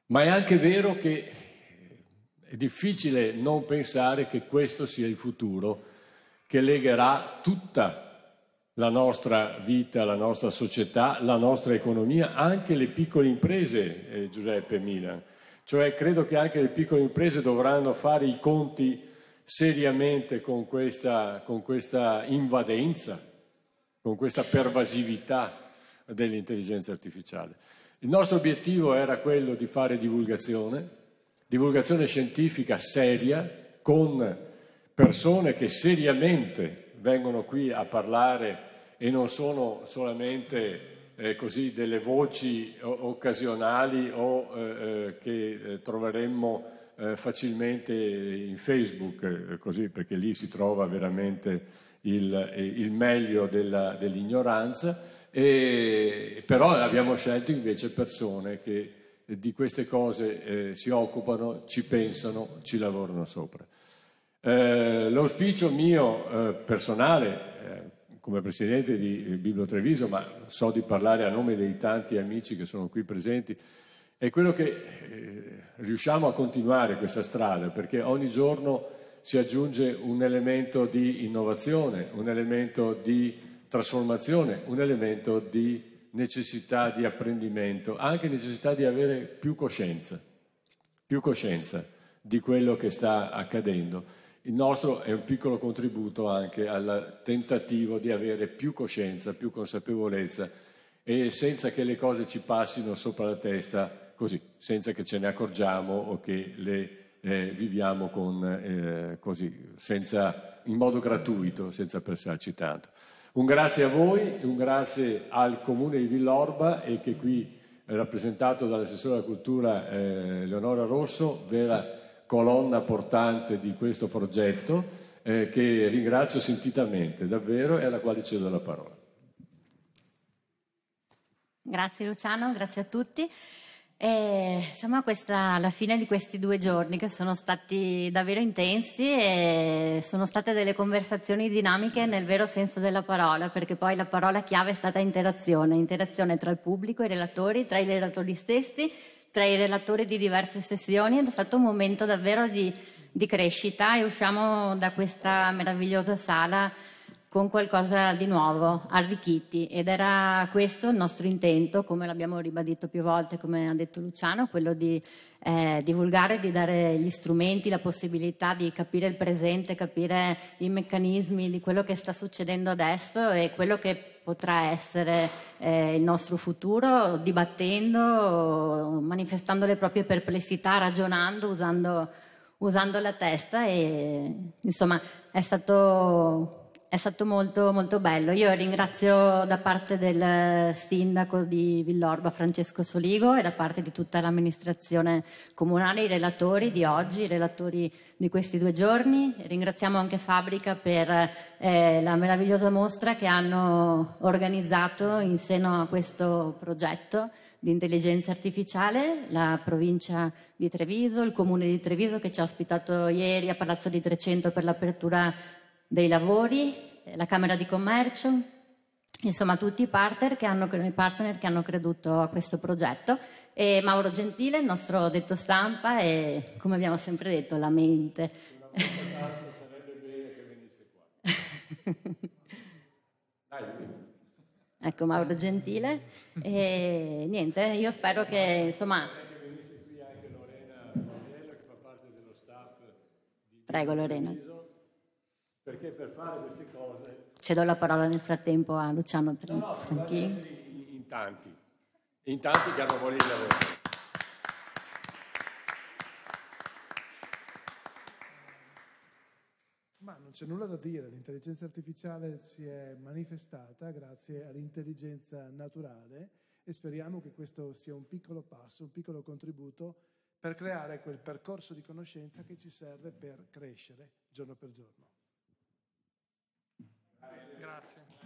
S5: Ma è anche vero che è difficile non pensare che questo sia il futuro che legherà tutta la nostra vita, la nostra società, la nostra economia, anche le piccole imprese, eh, Giuseppe Milan. Cioè credo che anche le piccole imprese dovranno fare i conti seriamente con questa, con questa invadenza, con questa pervasività dell'intelligenza artificiale. Il nostro obiettivo era quello di fare divulgazione, divulgazione scientifica seria con persone che seriamente vengono qui a parlare e non sono solamente eh, così delle voci occasionali o eh, eh che eh, troveremmo eh, facilmente in Facebook, eh, così perché lì si trova veramente il, il meglio della, dell'ignoranza, e, però abbiamo scelto invece persone che di queste cose si occupano, ci pensano, ci lavorano sopra. Eh, l'auspicio mio eh, personale, eh, come presidente di eh, Biblio Treviso, ma so di parlare a nome dei tanti amici che sono qui presenti, è quello che eh, riusciamo a continuare questa strada, perché ogni giorno si aggiunge un elemento di innovazione, un elemento di trasformazione, un elemento di necessità di apprendimento, anche necessità di avere più coscienza, più coscienza di quello che sta accadendo il nostro è un piccolo contributo anche al tentativo di avere più coscienza, più consapevolezza e senza che le cose ci passino sopra la testa così, senza che ce ne accorgiamo o che le eh, viviamo con, eh, così, senza, in modo gratuito, senza pensarci tanto. Un grazie a voi, un grazie al Comune di Villorba e che qui rappresentato dall'assessore della cultura eh, Leonora Rosso, vera colonna portante di questo progetto eh, che ringrazio sentitamente davvero e alla quale cedo la parola.
S4: Grazie Luciano, grazie a tutti. E, insomma, questa, alla fine di questi due giorni che sono stati davvero intensi e sono state delle conversazioni dinamiche nel vero senso della parola, perché poi la parola chiave è stata interazione, interazione tra il pubblico, i relatori, tra i relatori stessi tra i relatori di diverse sessioni ed è stato un momento davvero di, di crescita e usciamo da questa meravigliosa sala con qualcosa di nuovo, arricchiti ed era questo il nostro intento, come l'abbiamo ribadito più volte, come ha detto Luciano, quello di eh, divulgare, di dare gli strumenti, la possibilità di capire il presente, capire i meccanismi di quello che sta succedendo adesso e quello che potrà essere eh, il nostro futuro, dibattendo, manifestando le proprie perplessità, ragionando, usando, usando la testa e insomma è stato è stato molto, molto bello. Io ringrazio da parte del sindaco di Villorba Francesco Soligo e da parte di tutta l'amministrazione comunale i relatori di oggi, i relatori di questi due giorni. Ringraziamo anche Fabrica per eh, la meravigliosa mostra che hanno organizzato in seno a questo progetto di intelligenza artificiale, la provincia di Treviso, il comune di Treviso che ci ha ospitato ieri a Palazzo di Trecento per l'apertura dei lavori, la Camera di Commercio, insomma tutti i partner che hanno, partner che hanno creduto a questo progetto. E Mauro Gentile, il nostro detto stampa e come abbiamo sempre detto la mente. ecco Mauro Gentile e niente, io spero che insomma... Prego Lorena
S5: perché per fare queste cose...
S4: Cedo cioè, la parola nel frattempo a Luciano no, no, Franchini.
S5: In tanti, in tanti che hanno voglia di lavorare.
S6: Ma non c'è nulla da dire, l'intelligenza artificiale si è manifestata grazie all'intelligenza naturale e speriamo che questo sia un piccolo passo, un piccolo contributo per creare quel percorso di conoscenza che ci serve per crescere giorno per giorno. Grazie.